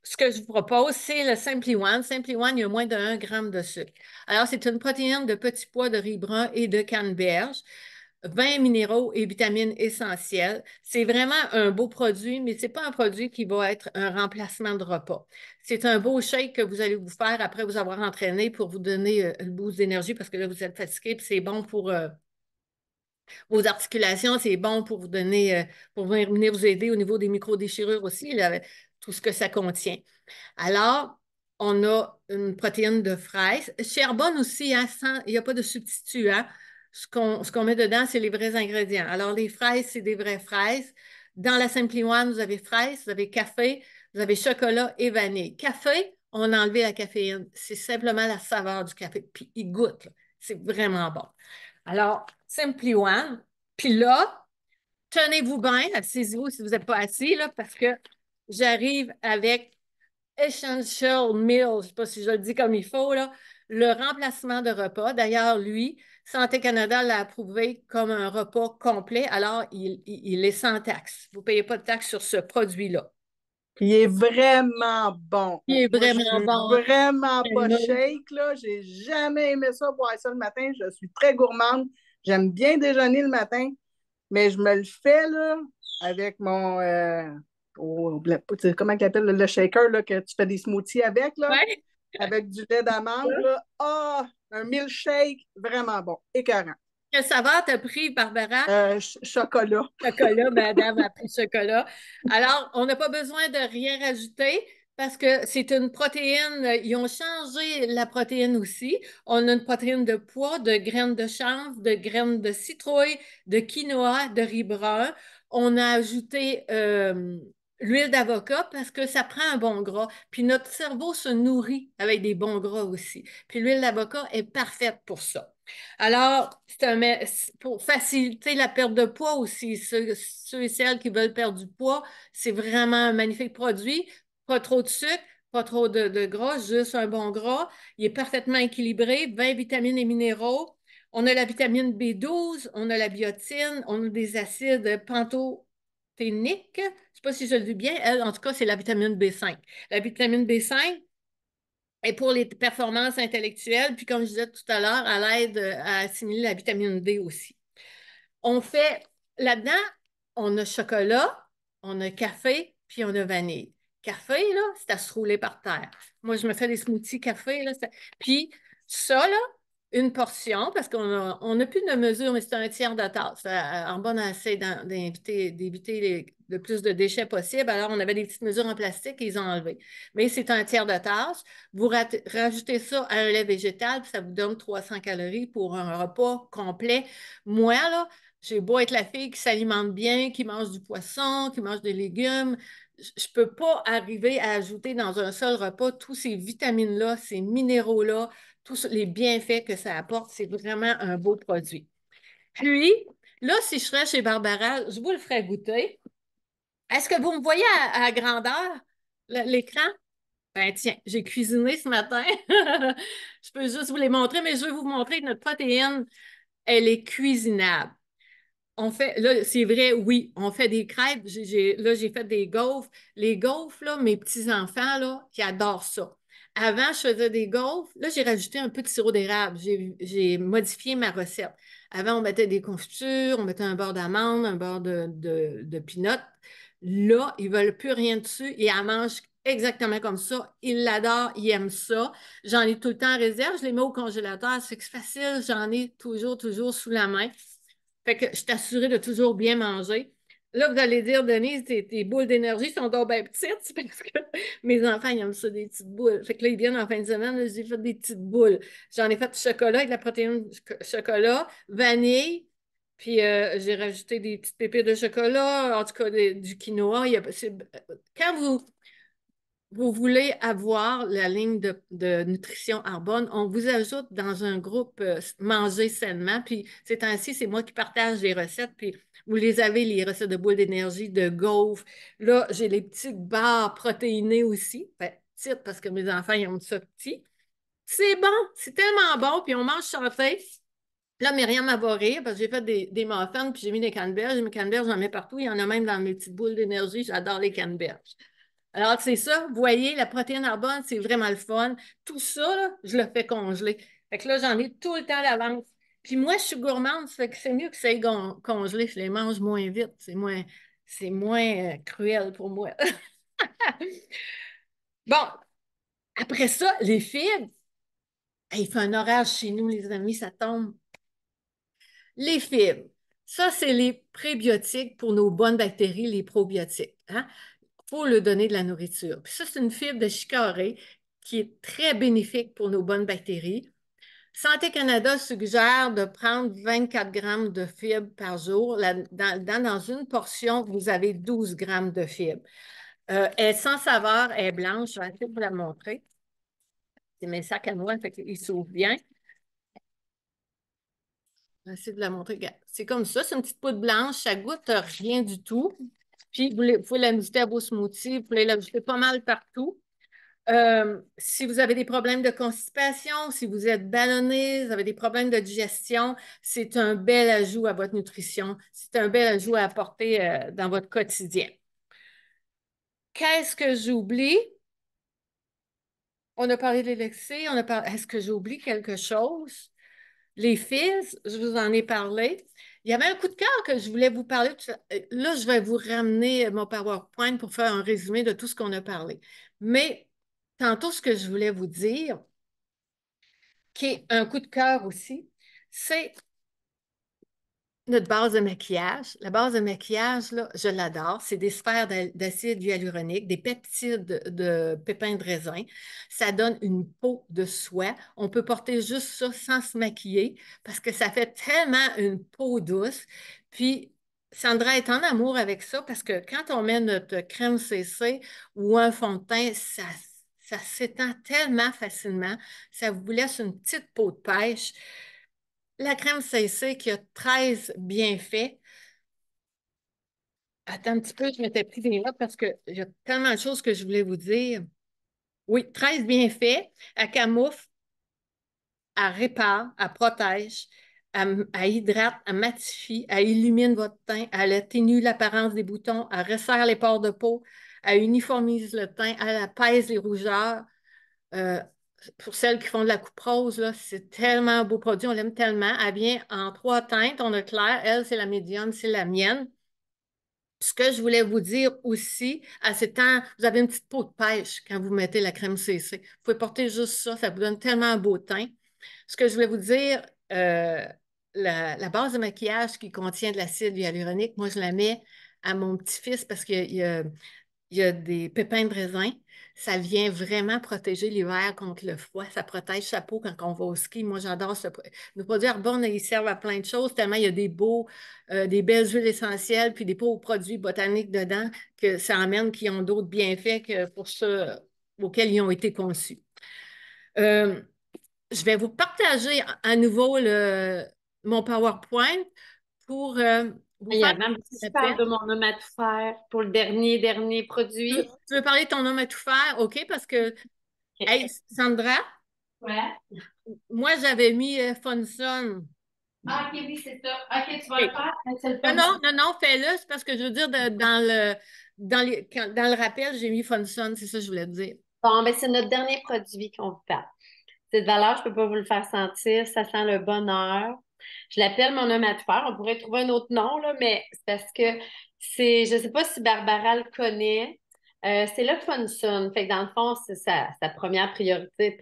ce que je vous propose, c'est le Simply One. Simply One, il y a moins de 1 g de sucre. Alors, c'est une protéine de petits pois de riz brun et de canneberge. 20 minéraux et vitamines essentielles. C'est vraiment un beau produit, mais ce n'est pas un produit qui va être un remplacement de repas. C'est un beau shake que vous allez vous faire après vous avoir entraîné pour vous donner euh, le boost d'énergie parce que là, vous êtes fatigué, c'est bon pour euh, vos articulations, c'est bon pour vous donner, euh, pour venir vous aider au niveau des micro-déchirures aussi, tout ce que ça contient. Alors, on a une protéine de fraise. cherbonne aussi, hein, il n'y a pas de substitut. Hein ce qu'on met dedans, c'est les vrais ingrédients. Alors, les fraises, c'est des vraies fraises. Dans la Simply One, vous avez fraises, vous avez café, vous avez chocolat et vanille. Café, on a enlevé la caféine. C'est simplement la saveur du café. Puis, il goûte. C'est vraiment bon. Alors, Simply One. Puis là, tenez-vous bien, assisez vous si vous n'êtes pas assis, là, parce que j'arrive avec Essential Meal. Je ne sais pas si je le dis comme il faut, là le remplacement de repas. D'ailleurs, lui, Santé Canada l'a approuvé comme un repas complet, alors il, est sans taxe. Vous ne payez pas de taxe sur ce produit-là. Il est vraiment bon. Il est vraiment je bon. Vraiment pas shake, là. J'ai jamais aimé ça, boire ça le matin. Je suis très gourmande. J'aime bien déjeuner le matin, mais je me le fais, là, avec mon. Euh, comment tu appelle le shaker, que tu fais des smoothies avec, là avec du lait d'amande. Ah, un milkshake, vraiment bon, écœurant. ça saveur t'as pris, Barbara? Euh, chocolat. Chocolat, [laughs] madame a pris chocolat. Alors, on n'a pas besoin de rien rajouter parce que c'est une protéine. Ils ont changé la protéine aussi. On a une protéine de pois, de graines de chanvre, de graines de citrouille, de quinoa, de riz brun. On a ajouté euh, l'huile d'avocat parce que ça prend un bon gras. Puis notre cerveau se nourrit avec des bons gras aussi. Puis l'huile d'avocat est parfaite pour ça. Alors, c'est un, pour faciliter la perte de poids aussi. Ceux, ceux et celles qui veulent perdre du poids, c'est vraiment un magnifique produit. Pas trop de sucre, pas trop de, de gras, juste un bon gras. Il est parfaitement équilibré, 20 vitamines et minéraux. On a la vitamine B12, on a la biotine, on a des acides panto ténique, je ne sais pas si je le dis bien, elle, en tout cas, c'est la vitamine B5. La vitamine B5 est pour les performances intellectuelles, puis comme je disais tout à l'heure, elle aide euh, à assimiler la vitamine D aussi. On fait, là-dedans, on a chocolat, on a café, puis on a vanille. Café, là, c'est à se rouler par terre. Moi, je me fais des smoothies café, là. Puis ça, là, une portion, parce qu'on n'a plus de mesure, mais c'est un tiers de tasse. Euh, en bonne assez d'éviter le plus de déchets possible. Alors, on avait des petites mesures en plastique et ils ont enlevé. Mais c'est un tiers de tasse. Vous rajoutez ça à un lait végétal, ça vous donne 300 calories pour un repas complet. Moi, là, j'ai beau être la fille qui s'alimente bien, qui mange du poisson, qui mange des légumes, je ne peux pas arriver à ajouter dans un seul repas tous ces vitamines-là, ces minéraux-là, tous les bienfaits que ça apporte. C'est vraiment un beau produit. Puis, là, si je serais chez Barbara, je vous le ferais goûter. Est-ce que vous me voyez à, grandeur, l'écran? Ben tiens, j'ai cuisiné ce matin. [laughs] je peux juste vous les montrer, mais je vais vous montrer que notre protéine, elle est cuisinable. On fait, là, c'est vrai, oui, on fait des crêpes. là, j'ai fait des gaufres. Les gaufres, là, mes petits-enfants, là, qui adorent ça. Avant, je faisais des gaufres. Là, j'ai rajouté un peu de sirop d'érable. J'ai modifié ma recette. Avant, on mettait des confitures, on mettait un bord d'amande, un bord de, de, Là, ils ne veulent plus rien dessus. Ils la mangent exactement comme ça. Ils l'adorent, ils aiment ça. J'en ai tout le temps en réserve. Je les mets au congélateur. C'est facile. J'en ai toujours, toujours sous la main. Fait que je suis assurée de toujours bien manger. Là, vous allez dire, Denise, tes, boules d'énergie sont donc bien petites parce que [laughs] mes enfants, ils aiment ça, des petites boules. Fait que là, ils viennent en fin de semaine, j'ai fait des petites boules. J'en ai fait du chocolat avec de la protéine chocolat, vanille, puis euh, j'ai rajouté des petites pépites de chocolat, en tout cas du quinoa. Il y a, quand vous vous voulez avoir la ligne de, de, nutrition arbonne, on vous ajoute dans un groupe euh, Manger sainement. Puis c'est ainsi, c'est moi qui partage les recettes. Puis vous les avez, les recettes de boules d'énergie, de gaufres. Là, j'ai les petites barres protéinées aussi. Ben, petites parce que mes enfants, ils ont ça petit. C'est bon, c'est tellement bon. Puis on mange fait. Là, Myriam m'a rire parce que j'ai fait des, des muffins, puis j'ai mis des canneberges. Mes canneberges, j'en mets partout. Il y en a même dans mes petites boules d'énergie. J'adore les canneberges. Alors, c'est ça, vous voyez, la protéine arbonne, c'est vraiment le fun. Tout ça, je le fais congeler. Fait que là, j'en ai tout le temps l'avance. Puis moi, je suis gourmande, fait que c'est mieux que ça aille congeler. congelé. Je les mange moins vite. C'est moins, c'est moins euh, cruel pour moi. [laughs] bon, après ça, les fibres. Il fait un orage chez nous, les amis, ça tombe. Les fibres. Ça, c'est les prébiotiques pour nos bonnes bactéries, les probiotiques. Hein? faut donner de la nourriture. Puis ça, c'est une fibre de chicorée qui est très bénéfique pour nos bonnes bactéries. Santé Canada suggère de prendre 24 grammes de fibres par jour. dans, une portion, vous avez 12 grammes de fibres. Euh, elle est sans saveur, elle est blanche. Je vais essayer de vous la montrer. C'est mes sacs à moi, fait qu'ils bien. Je vais essayer de la montrer. C'est comme ça, c'est une petite poudre blanche, ça goûte rien du tout. Puis, vous, pouvez l'ajouter à vos smoothies, vous pouvez l'ajouter pas mal partout. Euh, si vous avez des problèmes de constipation, si vous êtes ballonné, vous avez des problèmes de digestion, c'est un bel ajout à votre nutrition. C'est un bel ajout à apporter euh, dans votre quotidien. Qu'est-ce que j'oublie? On a parlé des l'élexé, on Est-ce que j'oublie quelque chose? Les fils, je vous en ai parlé. Il y avait un coup de cœur que je voulais vous parler. Euh, là, je vais vous ramener mon PowerPoint pour faire un résumé de tout ce qu'on a parlé. Mais tantôt, ce que je voulais vous dire, qui est un coup de cœur aussi, c'est notre base de maquillage. La base de maquillage, là, je l'adore. C'est des sphères d'acide hyaluronique, des peptides de pépins de raisin. Ça donne une peau de soie. On peut porter juste ça sans se maquiller parce que ça fait tellement une peau douce. Puis, Sandra est en amour avec ça parce que quand on met notre crème CC ou un fond de teint, ça ça s'étend tellement facilement. Ça vous laisse une petite peau de pêche. La crème CC qui a 13 bienfaits. Attends un petit peu, je m'étais pris des notes parce qu'il y a tellement de choses que je voulais vous dire. Oui, 13 bienfaits. Elle camoufle, elle répare, elle protège, elle, hydrate, elle matifie, elle illumine votre teint, elle atténue l'apparence des boutons, elle resserre les pores de peau, elle uniformise le teint, elle apaise les rougeurs, euh, pour celles qui font de la coupe rose, c'est tellement beau produit, on l'aime tellement. Elle vient en trois teintes. On a clair, elle, c'est la médium, c'est la mienne. Ce que je voulais vous dire aussi, à ces temps, vous avez une petite peau de pêche quand vous mettez la crème CC. Vous pouvez porter juste ça, ça vous donne tellement un beau teint. Ce que je voulais vous dire, euh, la, base de maquillage qui contient de l'acide hyaluronique, moi, je la mets à mon petit-fils parce que il, il y a des pépins de raisin. Ça vient vraiment protéger l'hiver contre le froid. Ça protège chapeau quand on va au ski. Moi, j'adore ce produit. Nos produits Arbonne, ils servent à plein de choses, tellement il y a des beaux, euh, des belles huiles essentielles, puis des beaux produits botaniques dedans que ça amène qui ont d'autres bienfaits que pour ceux auxquels ils ont été conçus. Euh, je vais vous partager à nouveau mon PowerPoint pour euh, il y a même le parle de mon homme à tout faire pour le dernier, dernier produit. Tu, veux parler de ton homme à tout faire? OK, parce que, hey, Sandra, ouais. moi, j'avais mis euh, Fonson. Ah, OK, oui, c'est ça. OK, tu vas le faire? non, non, non, non, fais-le. C'est parce que je veux dire, dans, le, dans, les, dans le rappel, j'ai mis Fonson. C'est ça que je voulais dire. Bon, mais ben, c'est notre dernier produit qu'on vous parle. Cette valeur, je ne peux pas vous le faire sentir. Ça sent le bonheur. Je l'appelle mon homme à On pourrait trouver un autre nom, là, mais c'est parce que c'est, je ne sais pas si Barbara le connaît. Euh, c'est le fun Fait que dans le fond, c'est sa, première priorité,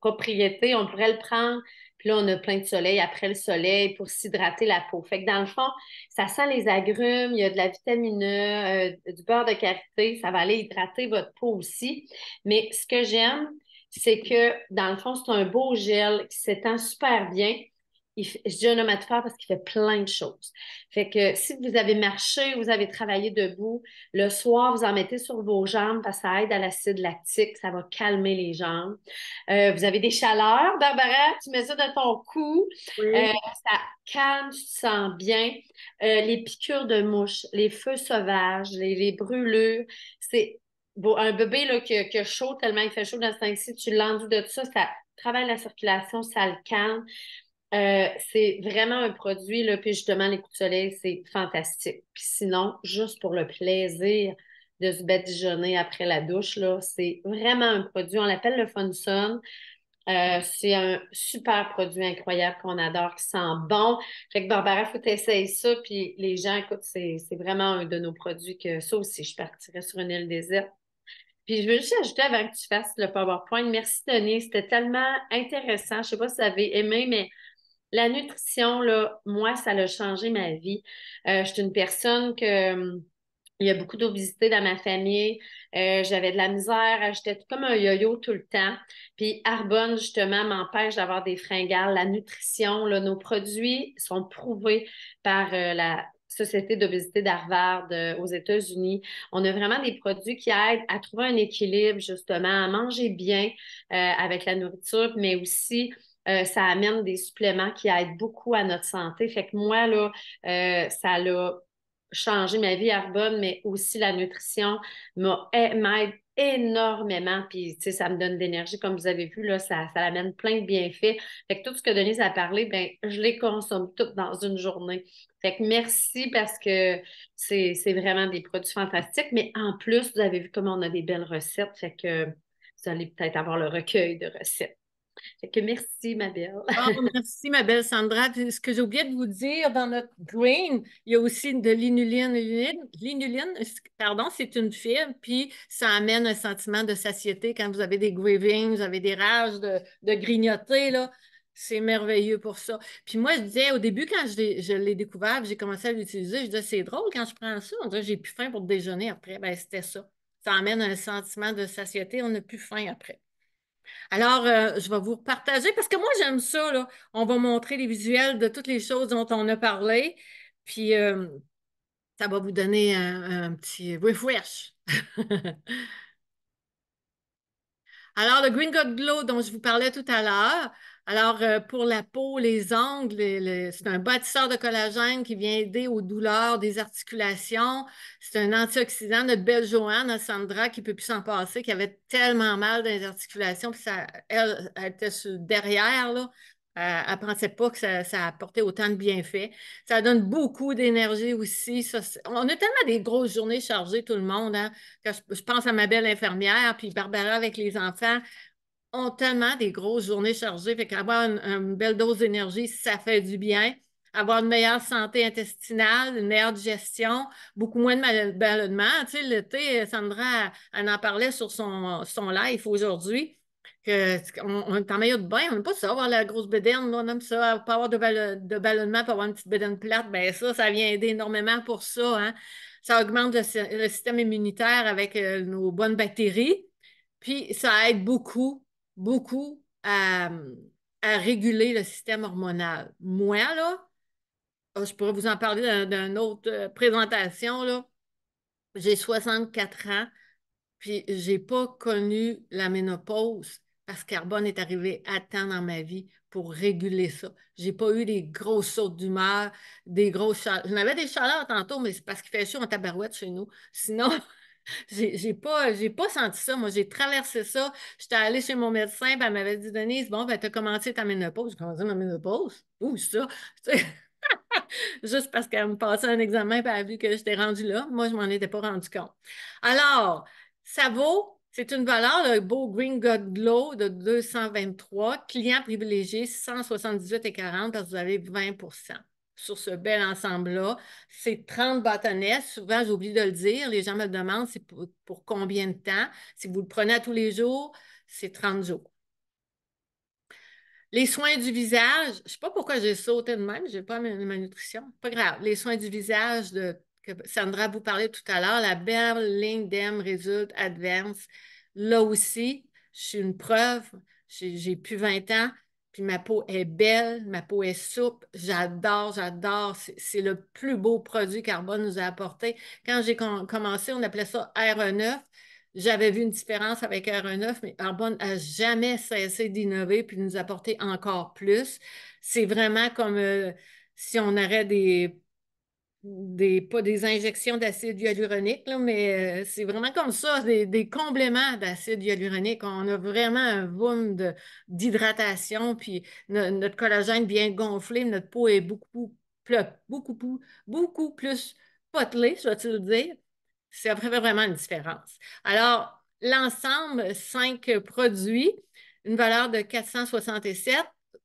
propriété. On pourrait le prendre. Puis là, on a plein de soleil après le soleil pour s'hydrater la peau. Fait que dans le fond, ça sent les agrumes, il y a de la vitamine E, euh, du beurre de karité, ça va aller hydrater votre peau aussi. Mais ce que j'aime, c'est que dans le fond, c'est un beau gel qui s'étend super bien je dis un homme à tout faire parce qu'il fait plein de choses. Fait que si vous avez marché, vous avez travaillé debout, le soir, vous en mettez sur vos jambes parce que ça aide à l'acide lactique, ça va calmer les jambes. Euh, vous avez des chaleurs, Barbara, tu mets ça dans ton cou. Euh, ça calme, tu te sens bien. Euh, les piqûres de mouches, les feux sauvages, les, les brûlures, c'est un bébé là, qui, a chaud, tellement il fait chaud dans ce temps-ci, tu l'enduis de ça, ça travaille la circulation, ça le calme. Euh, c'est vraiment un produit, là, puis justement, les coups de soleil, c'est fantastique. Puis sinon, juste pour le plaisir de se badigeonner après la douche, là, c'est vraiment un produit. On l'appelle le Fun Sun. Euh, c'est un super produit incroyable qu'on adore, qui sent bon. Fait que Barbara, faut essayer ça. Puis les gens, écoute, c'est, c'est vraiment un de nos produits que ça aussi, je partirais sur une île déserte. Puis je veux juste ajouter avant que tu fasses le PowerPoint. Merci, Denis. C'était tellement intéressant. Je sais pas si vous avez aimé, mais la nutrition, là, moi, ça a changé ma vie. Euh, je suis une personne que hum, il y a beaucoup d'obésité dans ma famille. Euh, j'avais de la misère, j'étais comme un yo-yo tout le temps. Puis Arbonne, justement, m'empêche d'avoir des fringales. La nutrition, là, nos produits sont prouvés par euh, la Société d'obésité d'Harvard euh, aux États-Unis. On a vraiment des produits qui aident à trouver un équilibre, justement, à manger bien avec la nourriture, mais aussi euh, ça amène des suppléments qui aident beaucoup à notre santé. Fait que moi, là, euh, ça l'a changé ma vie arbonne, mais aussi la nutrition m'aide énormément. Puis, tu sais, ça me donne de l'énergie, comme vous avez vu, là, ça, ça amène plein de bienfaits. Fait que tout ce que Denise a parlé, ben, je les consomme toutes dans une journée. Fait que merci parce que c'est vraiment des produits fantastiques. Mais en plus, vous avez vu comment on a des belles recettes. Fait que vous allez peut-être avoir le recueil de recettes merci, ma belle. Ah, merci, ma belle Sandra. ce que j'ai oublié de vous dire, dans notre green, il y a aussi de l'inuline. L'inuline, pardon, c'est une fibre, puis ça amène un sentiment de satiété quand vous avez des grievings, vous avez des rages de, grignoter, là. C'est merveilleux pour ça. Puis moi, je disais au début, quand je l'ai découvert, j'ai commencé à l'utiliser, je disais, c'est drôle quand je prends ça, on dirait j'ai plus faim pour déjeuner après. Ben, c'était ça. Ça amène un sentiment de satiété, on n'a plus faim après. Alors, euh, je vais vous partager parce que moi, j'aime ça. On va montrer les visuels de toutes les choses dont on a parlé. Puis, euh, ça va vous donner un, un petit refresh. [laughs] Alors, le Green God Glow dont je vous parlais tout à l'heure, alors, euh, pour la peau, les ongles, c'est un bâtisseur de collagène qui vient aider aux douleurs des articulations. C'est un antioxydant. Notre belle Joanne, Sandra, qui ne peut plus s'en passer, qui avait tellement mal dans les articulations, puis elle, était derrière, là. elle ne pensait pas que ça, apportait autant de bienfaits. Ça donne beaucoup d'énergie aussi. on a tellement des grosses journées chargées, tout le monde. Hein. Quand je, pense à ma belle infirmière, puis Barbara avec les enfants ont tellement des grosses journées chargées. Fait qu'avoir une, belle dose d'énergie, ça fait du bien. Avoir une meilleure santé intestinale, une meilleure digestion, beaucoup moins de ballonnements. Tu sais, l'été, Sandra, elle en parlait sur son, son live aujourd'hui. Que on, est en meilleure de bain, on n'aime pas ça, avoir la grosse bédaine, on aime ça, pas avoir de, ballonnement, pas avoir une petite bédaine plate, bien ça, ça vient aider énormément pour ça. Hein. Ça augmente le, système immunitaire avec euh, nos bonnes bactéries, puis ça aide beaucoup beaucoup à, réguler le système hormonal. Moi, là, oh, je pourrais vous en parler dans une autre euh, présentation, là. J'ai 64 ans, puis n'ai pas connu la ménopause parce que Carbone est arrivé à temps dans ma vie pour réguler ça. Je n'ai pas eu des grosses sautes d'humeur, des grosses chaleurs. J'en avais des chaleurs tantôt, mais c'est parce qu'il fait chaud en tabarouette chez nous. Sinon, [laughs] J'ai pas, pas senti ça. Moi, j'ai traversé ça. J'étais allée chez mon médecin, elle m'avait dit Denise, bon, ben, as commencé ta ménopause. J'ai commencé ma ménopause. Où ça? [laughs] Juste parce qu'elle me passait un examen, et elle a vu que j'étais rendue là. Moi, je m'en étais pas rendu compte. Alors, ça vaut c'est une valeur, le beau Green God Glow de 223, client privilégié 178,40 et 40 parce que vous avez 20 sur ce bel ensemble-là. C'est 30 bâtonnets. Souvent, j'oublie de le dire. Les gens me demandent, c'est pour, combien de temps? Si vous le prenez à tous les jours, c'est 30 jours. Les soins du visage, je ne sais pas pourquoi j'ai sauté de même, je n'ai pas ma, nutrition. Pas grave. Les soins du visage de, que Sandra vous parlait tout à l'heure, la belle ligne d'EM Result Advance. Là aussi, je suis une preuve. J'ai plus 20 ans ma peau est belle, ma peau est souple, j'adore, j'adore, c'est le plus beau produit qu'Arbonne nous a apporté. Quand j'ai commencé, on appelait ça RE9, j'avais vu une différence avec r 9 e mais Arbonne n'a jamais cessé d'innover puis de nous apporter encore plus. C'est vraiment comme euh, si on aurait des des, pas des injections d'acide hyaluronique, mais euh, c'est vraiment comme ça, des, compléments d'acide hyaluronique. On a vraiment un boom d'hydratation, puis notre collagène bien gonflé, notre peau est beaucoup, plus, beaucoup, plus potelée, je dois tu dire. Ça fait vraiment une différence. Alors, l'ensemble, cinq produits, une valeur de 467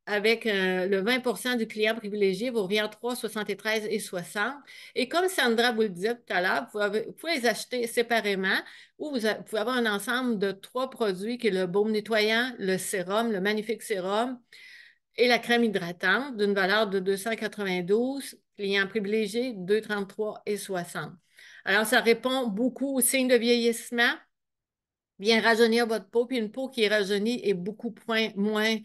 avec euh, le 20 du client privilégié, vous revient 3, 73 et 60. Et comme Sandra vous le disait tout à l'heure, vous, pouvez les acheter séparément ou vous, pouvez avoir un ensemble de trois produits qui est le baume nettoyant, le sérum, le magnifique sérum et la crème hydratante d'une valeur de 292, client privilégié 233 et 60. Alors, ça répond beaucoup aux signes de vieillissement. Bien rajeunir votre peau, puis une peau qui est rajeunie est beaucoup moins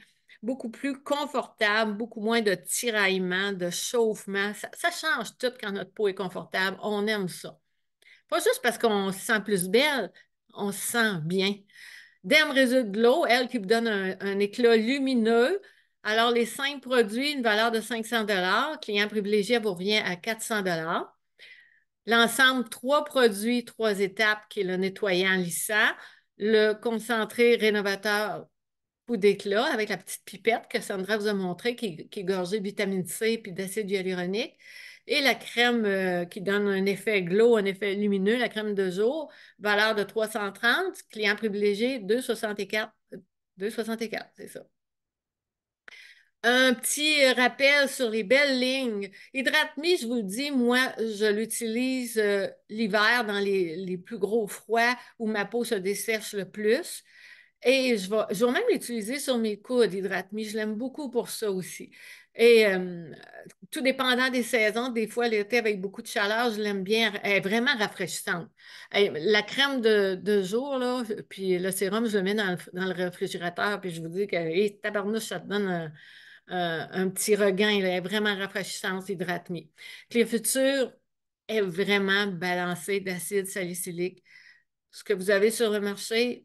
beaucoup plus confortable, beaucoup moins de tiraillement, de chauffement. Ça, change tout quand notre peau est confortable. On aime ça. Pas juste parce qu'on se sent plus belle, on se sent bien. Derm résulte Glow, elle qui donne un, éclat lumineux. Alors, les cinq produits, une valeur de 500 Client privilégié vous revient à 400 L'ensemble, trois produits, trois étapes, qui est le nettoyant lissant, le concentré rénovateur d'éclat avec la petite pipette que Sandra vous a montrée, qui, est gorgée de vitamine C puis d'acide hyaluronique. Et la crème euh, qui donne un effet glow, un effet lumineux, la crème de jour, valeur de 330, client privilégié 2,64. 2,64, c'est ça. Un petit rappel sur les belles lignes. hydrate je vous le dis, moi, je l'utilise euh, l'hiver dans les, les, plus gros froids où ma peau se dessèche le plus. Et je vais, je même l'utiliser sur mes coudes, hydrate Je l'aime beaucoup pour ça aussi. Et tout dépendant des saisons, des fois l'été avec beaucoup de chaleur, je l'aime bien. Elle est vraiment rafraîchissante. la crème de, de, jour, là, puis le sérum, je le mets dans le, réfrigérateur, puis je vous dis que, hey, tabarnouche, ça te donne un, petit regain. Elle est vraiment rafraîchissante, hydrate Clé Les est vraiment balancée d'acide salicylique. Ce que vous avez sur le marché,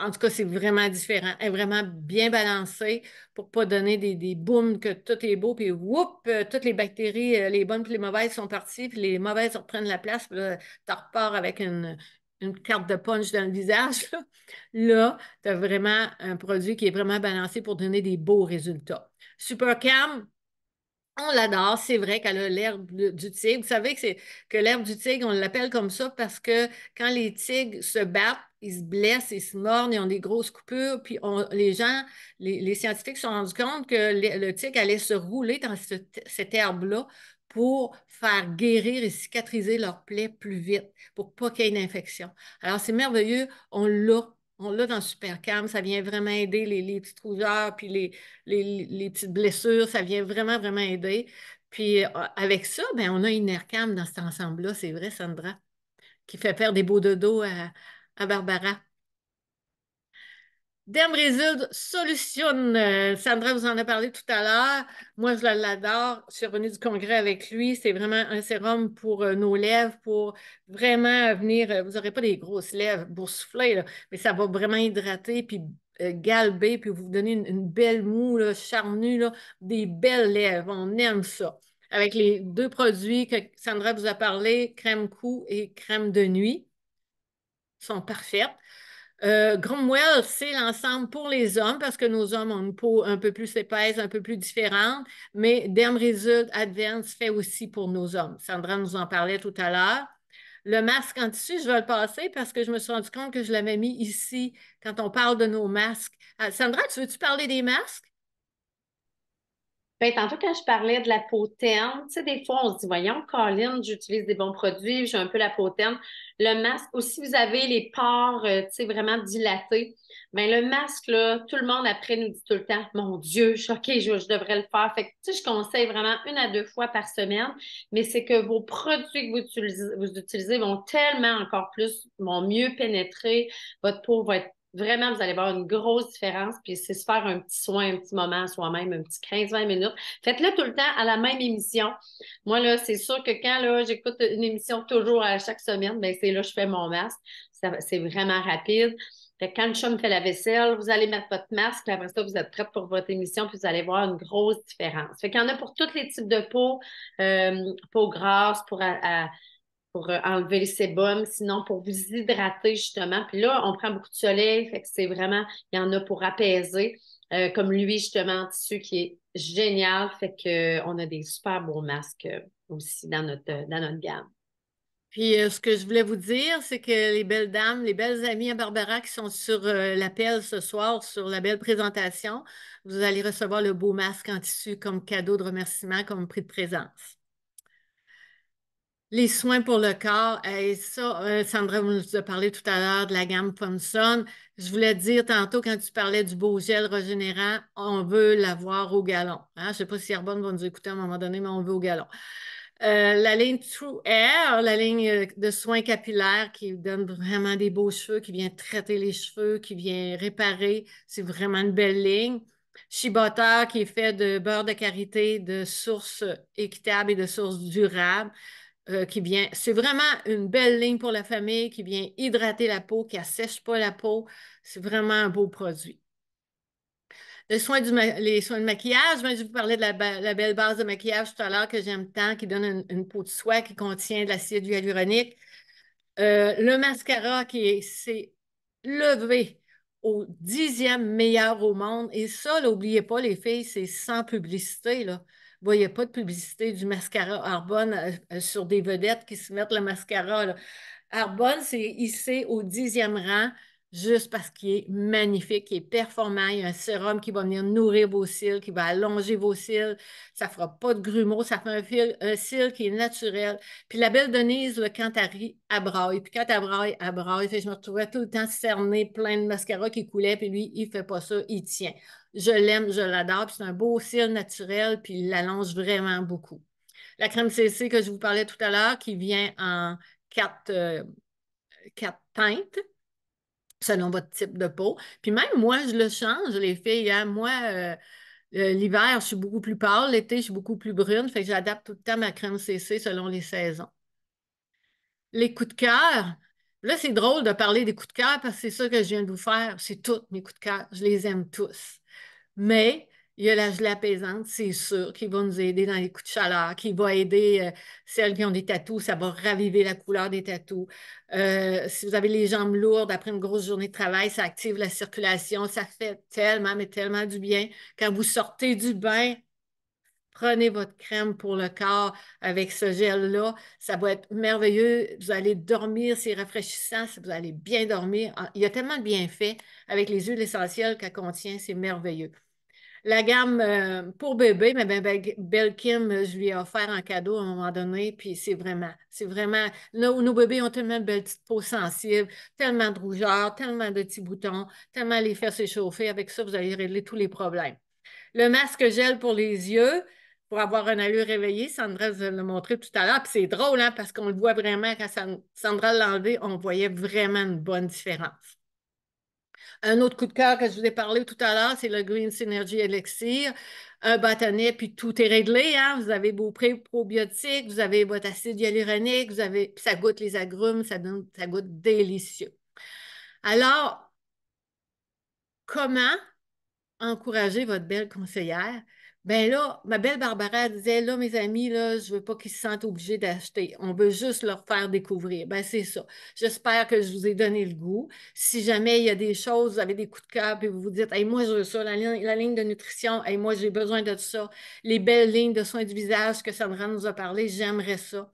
en tout cas, c'est vraiment différent. Elle est vraiment bien balancée pour ne pas donner des, des booms que tout est beau, puis whoop, euh, toutes les bactéries, euh, les bonnes puis les mauvaises sont parties, puis les mauvaises reprennent la place, puis tu repars avec une, carte de punch dans le visage. [laughs] Là, tu as vraiment un produit qui est vraiment balancé pour donner des beaux résultats. Supercam, on l'adore, c'est vrai qu'elle a l'herbe du tigre. Vous savez que, que l'herbe du tigre, on l'appelle comme ça parce que quand les tigres se battent, ils se blessent, ils se mornent, ils ont des grosses coupures. Puis les gens, les, scientifiques se sont rendus compte que le, tic allait se rouler dans cette herbe-là pour faire guérir et cicatriser leur plaies plus vite, pour pas qu'il y ait une infection. Alors, c'est merveilleux, on l'a. On l'a dans Supercam, ça vient vraiment aider les, petites rougeurs, puis les, petites blessures, ça vient vraiment, vraiment aider. Puis euh, avec ça, ben, on a une AirCam dans cet ensemble-là, c'est vrai, Sandra, qui fait faire des beaux dodos à, à Barbara. Derm Solution. solutionne. Euh, Sandra vous en a parlé tout à l'heure. Moi, je l'adore. Je suis revenue du congrès avec lui. C'est vraiment un sérum pour euh, nos lèvres, pour vraiment euh, venir. vous n'aurez pas des grosses lèvres boursouflées, mais ça va vraiment hydrater puis galber, puis vous donner une, belle moue charnue, des belles lèvres. On aime ça. Avec les deux produits que Sandra vous a parlé, crème cou et crème de nuit sont parfaites. Euh, c'est l'ensemble pour les hommes parce que nos hommes ont une peau un peu plus épaisse, un peu plus différente, mais Derm Result Advance fait aussi pour nos hommes. Sandra nous en parlait tout à l'heure. Le masque en tissu, je vais le passer parce que je me suis rendu compte que je l'avais mis ici quand on parle de nos masques. Ah, Sandra, tu veux-tu parler des masques? Ben, tantôt, quand je parlais de la peau terne, tu sais, des fois, on se dit, voyons, Colin, j'utilise des bons produits, j'ai un peu la peau terne. Le masque, aussi, vous avez les pores, euh, tu sais, vraiment dilatés. Bien, le masque, là, tout le monde après nous dit tout le temps, mon Dieu, je, OK, je, devrais le faire. Fait que, tu sais, je conseille vraiment une à deux fois par semaine, mais c'est que vos produits que vous utilisez, vous utilisez vont tellement encore plus, vont mieux pénétrer, votre peau va être Vraiment, vous allez voir une grosse différence. Puis c'est se faire un petit soin, un petit moment à soi-même, un petit 15-20 minutes. Faites-le tout le temps à la même émission. Moi, là, c'est sûr que quand là, j'écoute une émission toujours à chaque semaine, ben c'est là que je fais mon masque. C'est vraiment rapide. Fait quand le chum fait la vaisselle, vous allez mettre votre masque, après ça, vous êtes prête pour votre émission, puis vous allez voir une grosse différence. Fait qu'il y en a pour tous les types de peau, euh, peau grasse, pour à, pour euh, enlever le sébum, sinon pour vous hydrater justement. Puis là, on prend beaucoup de soleil, fait que c'est vraiment, il y en a pour apaiser, euh, comme lui justement, en tissu qui est génial, fait qu'on a des super beaux masques euh, aussi dans notre, dans notre gamme. Puis ce que je voulais vous dire, c'est que les belles dames, les belles amies à Barbara qui sont sur l'appel ce soir, sur la belle présentation, vous allez recevoir le beau masque en tissu comme cadeau de remerciement, comme prix de présence. Les soins pour le corps, ça, euh, Sandra vous nous a parlé tout à l'heure de la gamme Pomson. Je voulais dire tantôt, quand tu parlais du beau gel régénérant, on veut l'avoir au galon. Hein? Je ne sais pas si Arbonne va nous écouter à un moment donné, mais on veut au galon. Euh, la ligne True Air, la ligne euh, de soins capillaires qui donne vraiment des beaux cheveux, qui vient traiter les cheveux, qui vient réparer. C'est vraiment une belle ligne. Shibata, qui est fait de beurre de karité de sources équitables et de sources durables. Euh, qui c'est vraiment une belle ligne pour la famille, qui vient hydrater la peau, qui assèche pas la peau. C'est vraiment un beau produit. les soins de maquillage, je ben, je vous parlais de la, belle base de maquillage tout à l'heure que j'aime tant, qui donne une, peau de soie qui contient de l'acide hyaluronique. Euh, le mascara qui s'est levé au dixième meilleur au monde. Et ça, n'oubliez pas, les filles, c'est sans publicité. Là il n'y a pas de publicité du mascara Arbonne euh, euh, sur des vedettes qui se mettent le mascara. Arbonne, c'est ici au dixième rang juste parce qu'il est magnifique, qu'il est performant, il y a un sérum qui va venir nourrir vos cils, qui va allonger vos cils, ça fera pas de grumeaux, ça fait un, fil, un, cil qui est naturel. Puis la belle Denise, le quand elle Puis quand elle braille, elle je me retrouvais tout le temps cernée, plein de mascara qui coulait, puis lui, il fait pas ça, il tient. Je l'aime, je l'adore, puis c'est un beau cil naturel, puis il l'allonge vraiment beaucoup. La crème CC que je vous parlais tout à l'heure, qui vient en quatre, euh, quatre teintes, selon votre type de peau. Puis même moi, je le change, les filles. Hein. Moi, euh, euh, l'hiver, je suis beaucoup plus pâle, l'été, je suis beaucoup plus brune. Fait que j'adapte tout le temps ma crème CC selon les saisons. Les coups de cœur. Là, c'est drôle de parler des coups de cœur parce que c'est ça que je viens de vous faire. C'est tous mes coups de cœur. Je les aime tous. Mais il y a la gelée apaisante, c'est sûr, qui va nous aider dans les coups de chaleur, qui va aider euh, celles qui ont des tatous, ça va raviver la couleur des tatous. Euh, si vous avez les jambes lourdes après une grosse journée de travail, ça active la circulation, ça fait tellement, mais tellement du bien. Quand vous sortez du bain, prenez votre crème pour le corps avec ce gel-là, ça va être merveilleux. Vous allez dormir, c'est rafraîchissant, vous allez bien dormir. Ah, il y a tellement de bienfaits avec les huiles essentielles qu'elle contient, c'est merveilleux la gamme euh, pour bébé, mais ben, ben euh, je lui ai offert en cadeau à un moment donné, puis c'est vraiment, c'est vraiment, là où nos bébés ont tellement de belles petites peaux sensibles, tellement de rougeur, tellement de petits boutons, tellement les faire s'échauffer, avec ça, vous allez régler tous les problèmes. Le masque gel pour les yeux, pour avoir un allure réveillée, Sandra le montré tout à l'heure, puis c'est drôle, hein, parce qu'on le voit vraiment, quand Sandra l'a enlevé, on voyait vraiment une bonne différence. Un autre coup de cœur que je vous ai parlé tout à l'heure, c'est le Green Synergy Elixir. Un bâtonnet, puis tout est réglé. Hein. Vous avez vos probiotiques, vous avez votre acide hyaluronique, vous avez, ça goûte les agrumes, ça, donne, ça goûte délicieux. Alors, comment encourager votre belle conseillère ben là, ma belle Barbara disait, là, mes amis, là, je veux pas qu'ils se sentent obligés d'acheter. On veut juste leur faire découvrir. Ben, c'est ça. J'espère que je vous ai donné le goût. Si jamais il y a des choses, vous avez des coups de cœur, et vous vous dites, hey, moi, je veux ça, la, ligne, la ligne de nutrition, hey, moi, j'ai besoin de ça. Les belles lignes de soins du visage que Sandra nous a parlé, j'aimerais ça.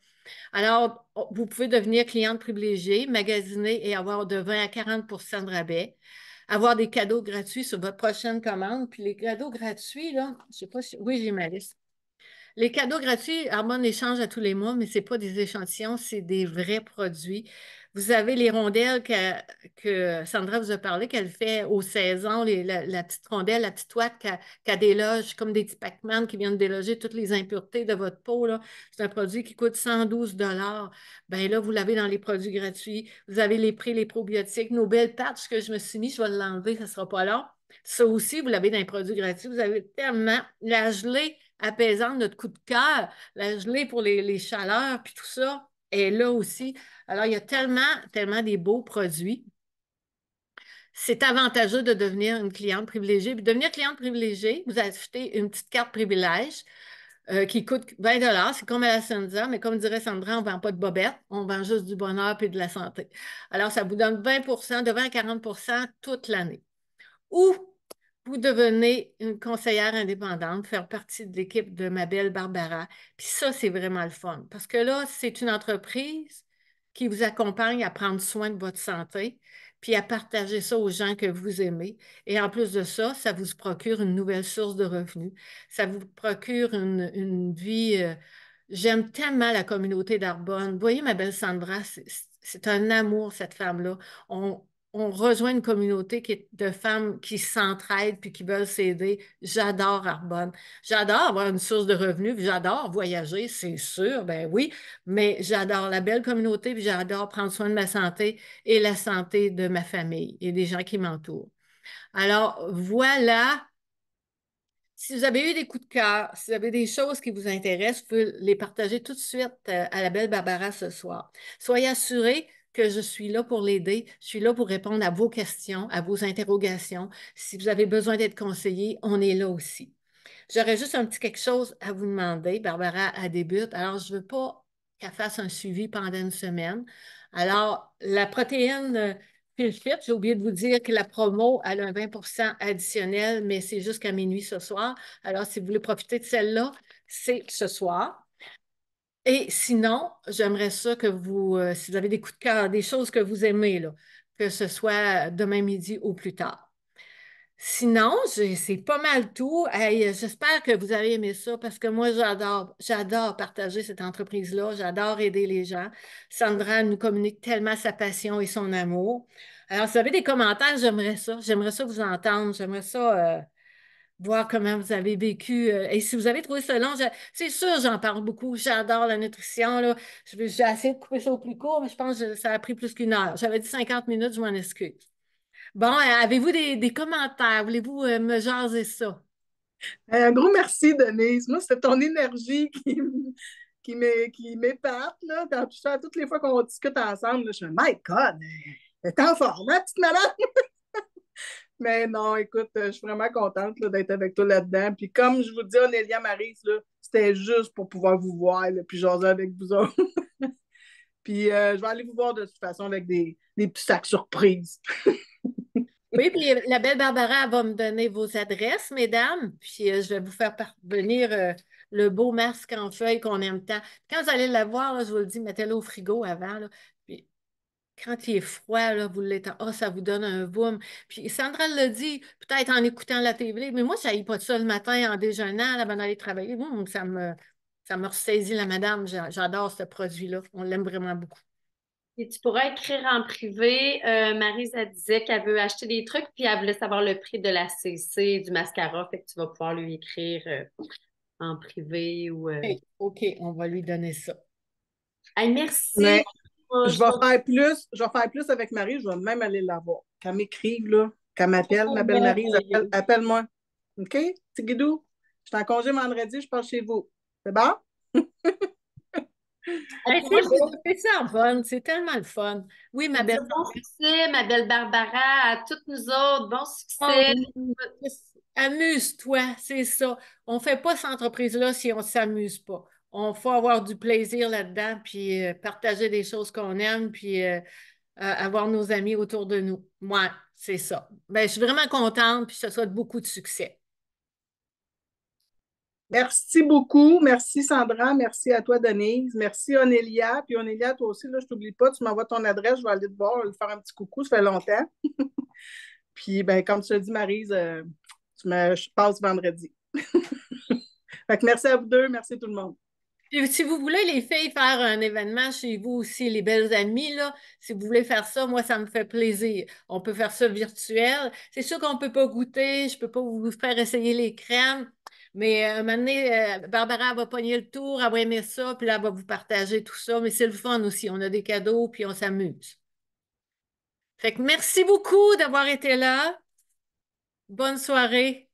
Alors, oh, vous pouvez devenir cliente privilégiée, magasiner et avoir de 20 à 40 de rabais avoir des cadeaux gratuits sur votre prochaine commande. Puis les cadeaux gratuits, là, je ne sais pas si. Oui, j'ai ma liste. Les cadeaux gratuits, Armand échange à tous les mois, mais ce n'est pas des échantillons, c'est des vrais produits. Vous avez les rondelles que, Sandra vous a parlé, qu'elle fait aux 16 ans, la, petite rondelle, la petite ouate qu'elle déloge, comme des petits Pac-Man qui viennent déloger toutes les impuretés de votre peau. C'est un produit qui coûte 112 Ben là, vous l'avez dans les produits gratuits. Vous avez les prix, les probiotiques, nos belles patchs que je me suis mis, je vais l'enlever, ça ne sera pas long. Ça aussi, vous l'avez dans les produits gratuits. Vous avez tellement la gelée apaisante, notre coup de cœur, la gelée pour les, les, chaleurs, puis tout ça. Et là aussi. Alors, il y a tellement, tellement des beaux produits. C'est avantageux de devenir une cliente privilégiée. Puis devenir cliente privilégiée, vous achetez une petite carte privilège euh, qui coûte 20 C'est comme à la Sandra, mais comme dirait Sandra, on ne vend pas de bobette, on vend juste du bonheur et de la santé. Alors, ça vous donne 20 de 20 à 40 toute l'année. Ou vous devenez une conseillère indépendante, faire partie de l'équipe de ma belle Barbara. Puis ça, c'est vraiment le fun. Parce que là, c'est une entreprise qui vous accompagne à prendre soin de votre santé, puis à partager ça aux gens que vous aimez. Et en plus de ça, ça vous procure une nouvelle source de revenus. Ça vous procure une, vie. Euh, j'aime tellement la communauté d'Arbonne. voyez, ma belle Sandra, c'est un amour, cette femme-là. On, on rejoint une communauté qui est de femmes qui s'entraident puis qui veulent s'aider. J'adore Arbonne. J'adore avoir une source de revenus, j'adore voyager, c'est sûr, ben oui, mais j'adore la belle communauté, puis j'adore prendre soin de ma santé et la santé de ma famille et des gens qui m'entourent. Alors, voilà. Si vous avez eu des coups de cœur, si vous avez des choses qui vous intéressent, vous pouvez les partager tout de suite euh, à la belle Barbara ce soir. Soyez assurés que je suis là pour l'aider. Je suis là pour répondre à vos questions, à vos interrogations. Si vous avez besoin d'être conseillé, on est là aussi. J'aurais juste un petit quelque chose à vous demander. Barbara à débute. Alors, je ne veux pas qu'elle fasse un suivi pendant une semaine. Alors, la protéine euh, PhilFit, j'ai oublié de vous dire que la promo, elle a un 20 additionnel, mais c'est jusqu'à minuit ce soir. Alors, si vous voulez profiter de celle-là, c'est ce soir. Et sinon, j'aimerais ça que vous, euh, si vous avez des coups de cœur, des choses que vous aimez, là, que ce soit euh, demain midi ou plus tard. Sinon, c'est pas mal tout. Euh, j'espère que vous avez aimé ça parce que moi, j'adore, j'adore partager cette entreprise-là. J'adore aider les gens. Sandra nous communique tellement sa passion et son amour. Alors, si vous avez des commentaires, j'aimerais ça. J'aimerais ça vous entendre. J'aimerais ça voir comment vous avez vécu. Euh, et si vous avez trouvé ça long, c'est sûr, j'en parle beaucoup. J'adore la nutrition. Là. J'ai essayé de couper ça au plus court, mais je pense que ça a pris plus qu'une heure. J'avais dit 50 minutes, je m'en excuse. Bon, euh, avez-vous des, commentaires? Voulez-vous euh, me jaser ça? Un gros merci, Denise. Moi, c'est ton énergie [laughs] qui, qui m'épate. toutes les fois qu'on discute ensemble, je me dis, My God, t'es en forme, hein, petite malade? [laughs] » Mais non, écoute, euh, je suis vraiment contente d'être avec toi là-dedans. Puis comme je vous dis, Onélia Maris, c'était juste pour pouvoir vous voir, là, puis jaser avec vous autres. [laughs] puis euh, je vais aller vous voir de toute façon avec des, petits sacs surprises. [laughs] oui, puis la belle Barbara va me donner vos adresses, mesdames, puis euh, je vais vous faire parvenir le beau masque en feuille qu'on aime tant. Quand vous allez la voir, je vous le dis, mettez-le au frigo avant quand il est froid, là, vous l'étendez, oh, ah, ça vous donne un boom. Puis Sandra le dit, peut-être en écoutant la télé, mais moi, je pas de ça le matin en déjeunant, avant d'aller travailler. Boum, ça me, ça me ressaisit la madame. J'adore ce produit-là. On l'aime vraiment beaucoup. Et tu pourrais écrire en privé. Euh, Marisa disait qu'elle veut acheter des trucs, puis elle voulait savoir le prix de la CC, du mascara. Fait que tu vas pouvoir lui écrire euh, en privé ou. Euh. OK, on va lui donner ça. merci je, vais faire plus, je vais faire plus avec Marie, je vais même aller la voir. Qu'elle m'écrive, là, qu'elle m'appelle, ma belle Marie, appelle-moi. OK? Tigidou, je suis en congé vendredi, je pars chez vous. C'est bon? c'est [laughs] ça en c'est tellement le fun. Oui, ma belle. Bon succès, ma belle Barbara, à toutes nous autres, bon succès. Ah amuse-toi, c'est ça. On ne fait pas cette entreprise-là si on ne s'amuse pas on faut avoir du plaisir là-dedans, puis euh, partager des choses qu'on aime, puis euh, avoir nos amis autour de nous. Moi, c'est ça. Ben, je suis vraiment contente, puis ce soit souhaite beaucoup de succès. Merci beaucoup. Merci Sandra. Merci à toi, Denise. Merci Onélia. Puis Onélia, toi aussi, là, je t'oublie pas, tu m'envoies ton adresse, je vais aller te voir, lui faire un petit coucou, ça fait longtemps. [laughs] Puis, ben, comme tu l'as dit, Marise, euh, tu me, je vendredi. [laughs] fait merci à vous deux. Merci tout le monde si vous voulez, les filles, faire un événement chez vous aussi, les belles amies, là, si vous voulez faire ça, moi, ça me fait plaisir. On peut faire ça virtuel. C'est sûr qu'on ne peut pas goûter, je ne peux pas vous faire essayer les crèmes, mais euh, un euh, Barbara va pogner le tour, elle va aimer ça, puis là, elle va vous partager tout ça. Mais c'est le fun aussi. On a des cadeaux, puis on s'amuse. Fait que merci beaucoup d'avoir été là. Bonne soirée.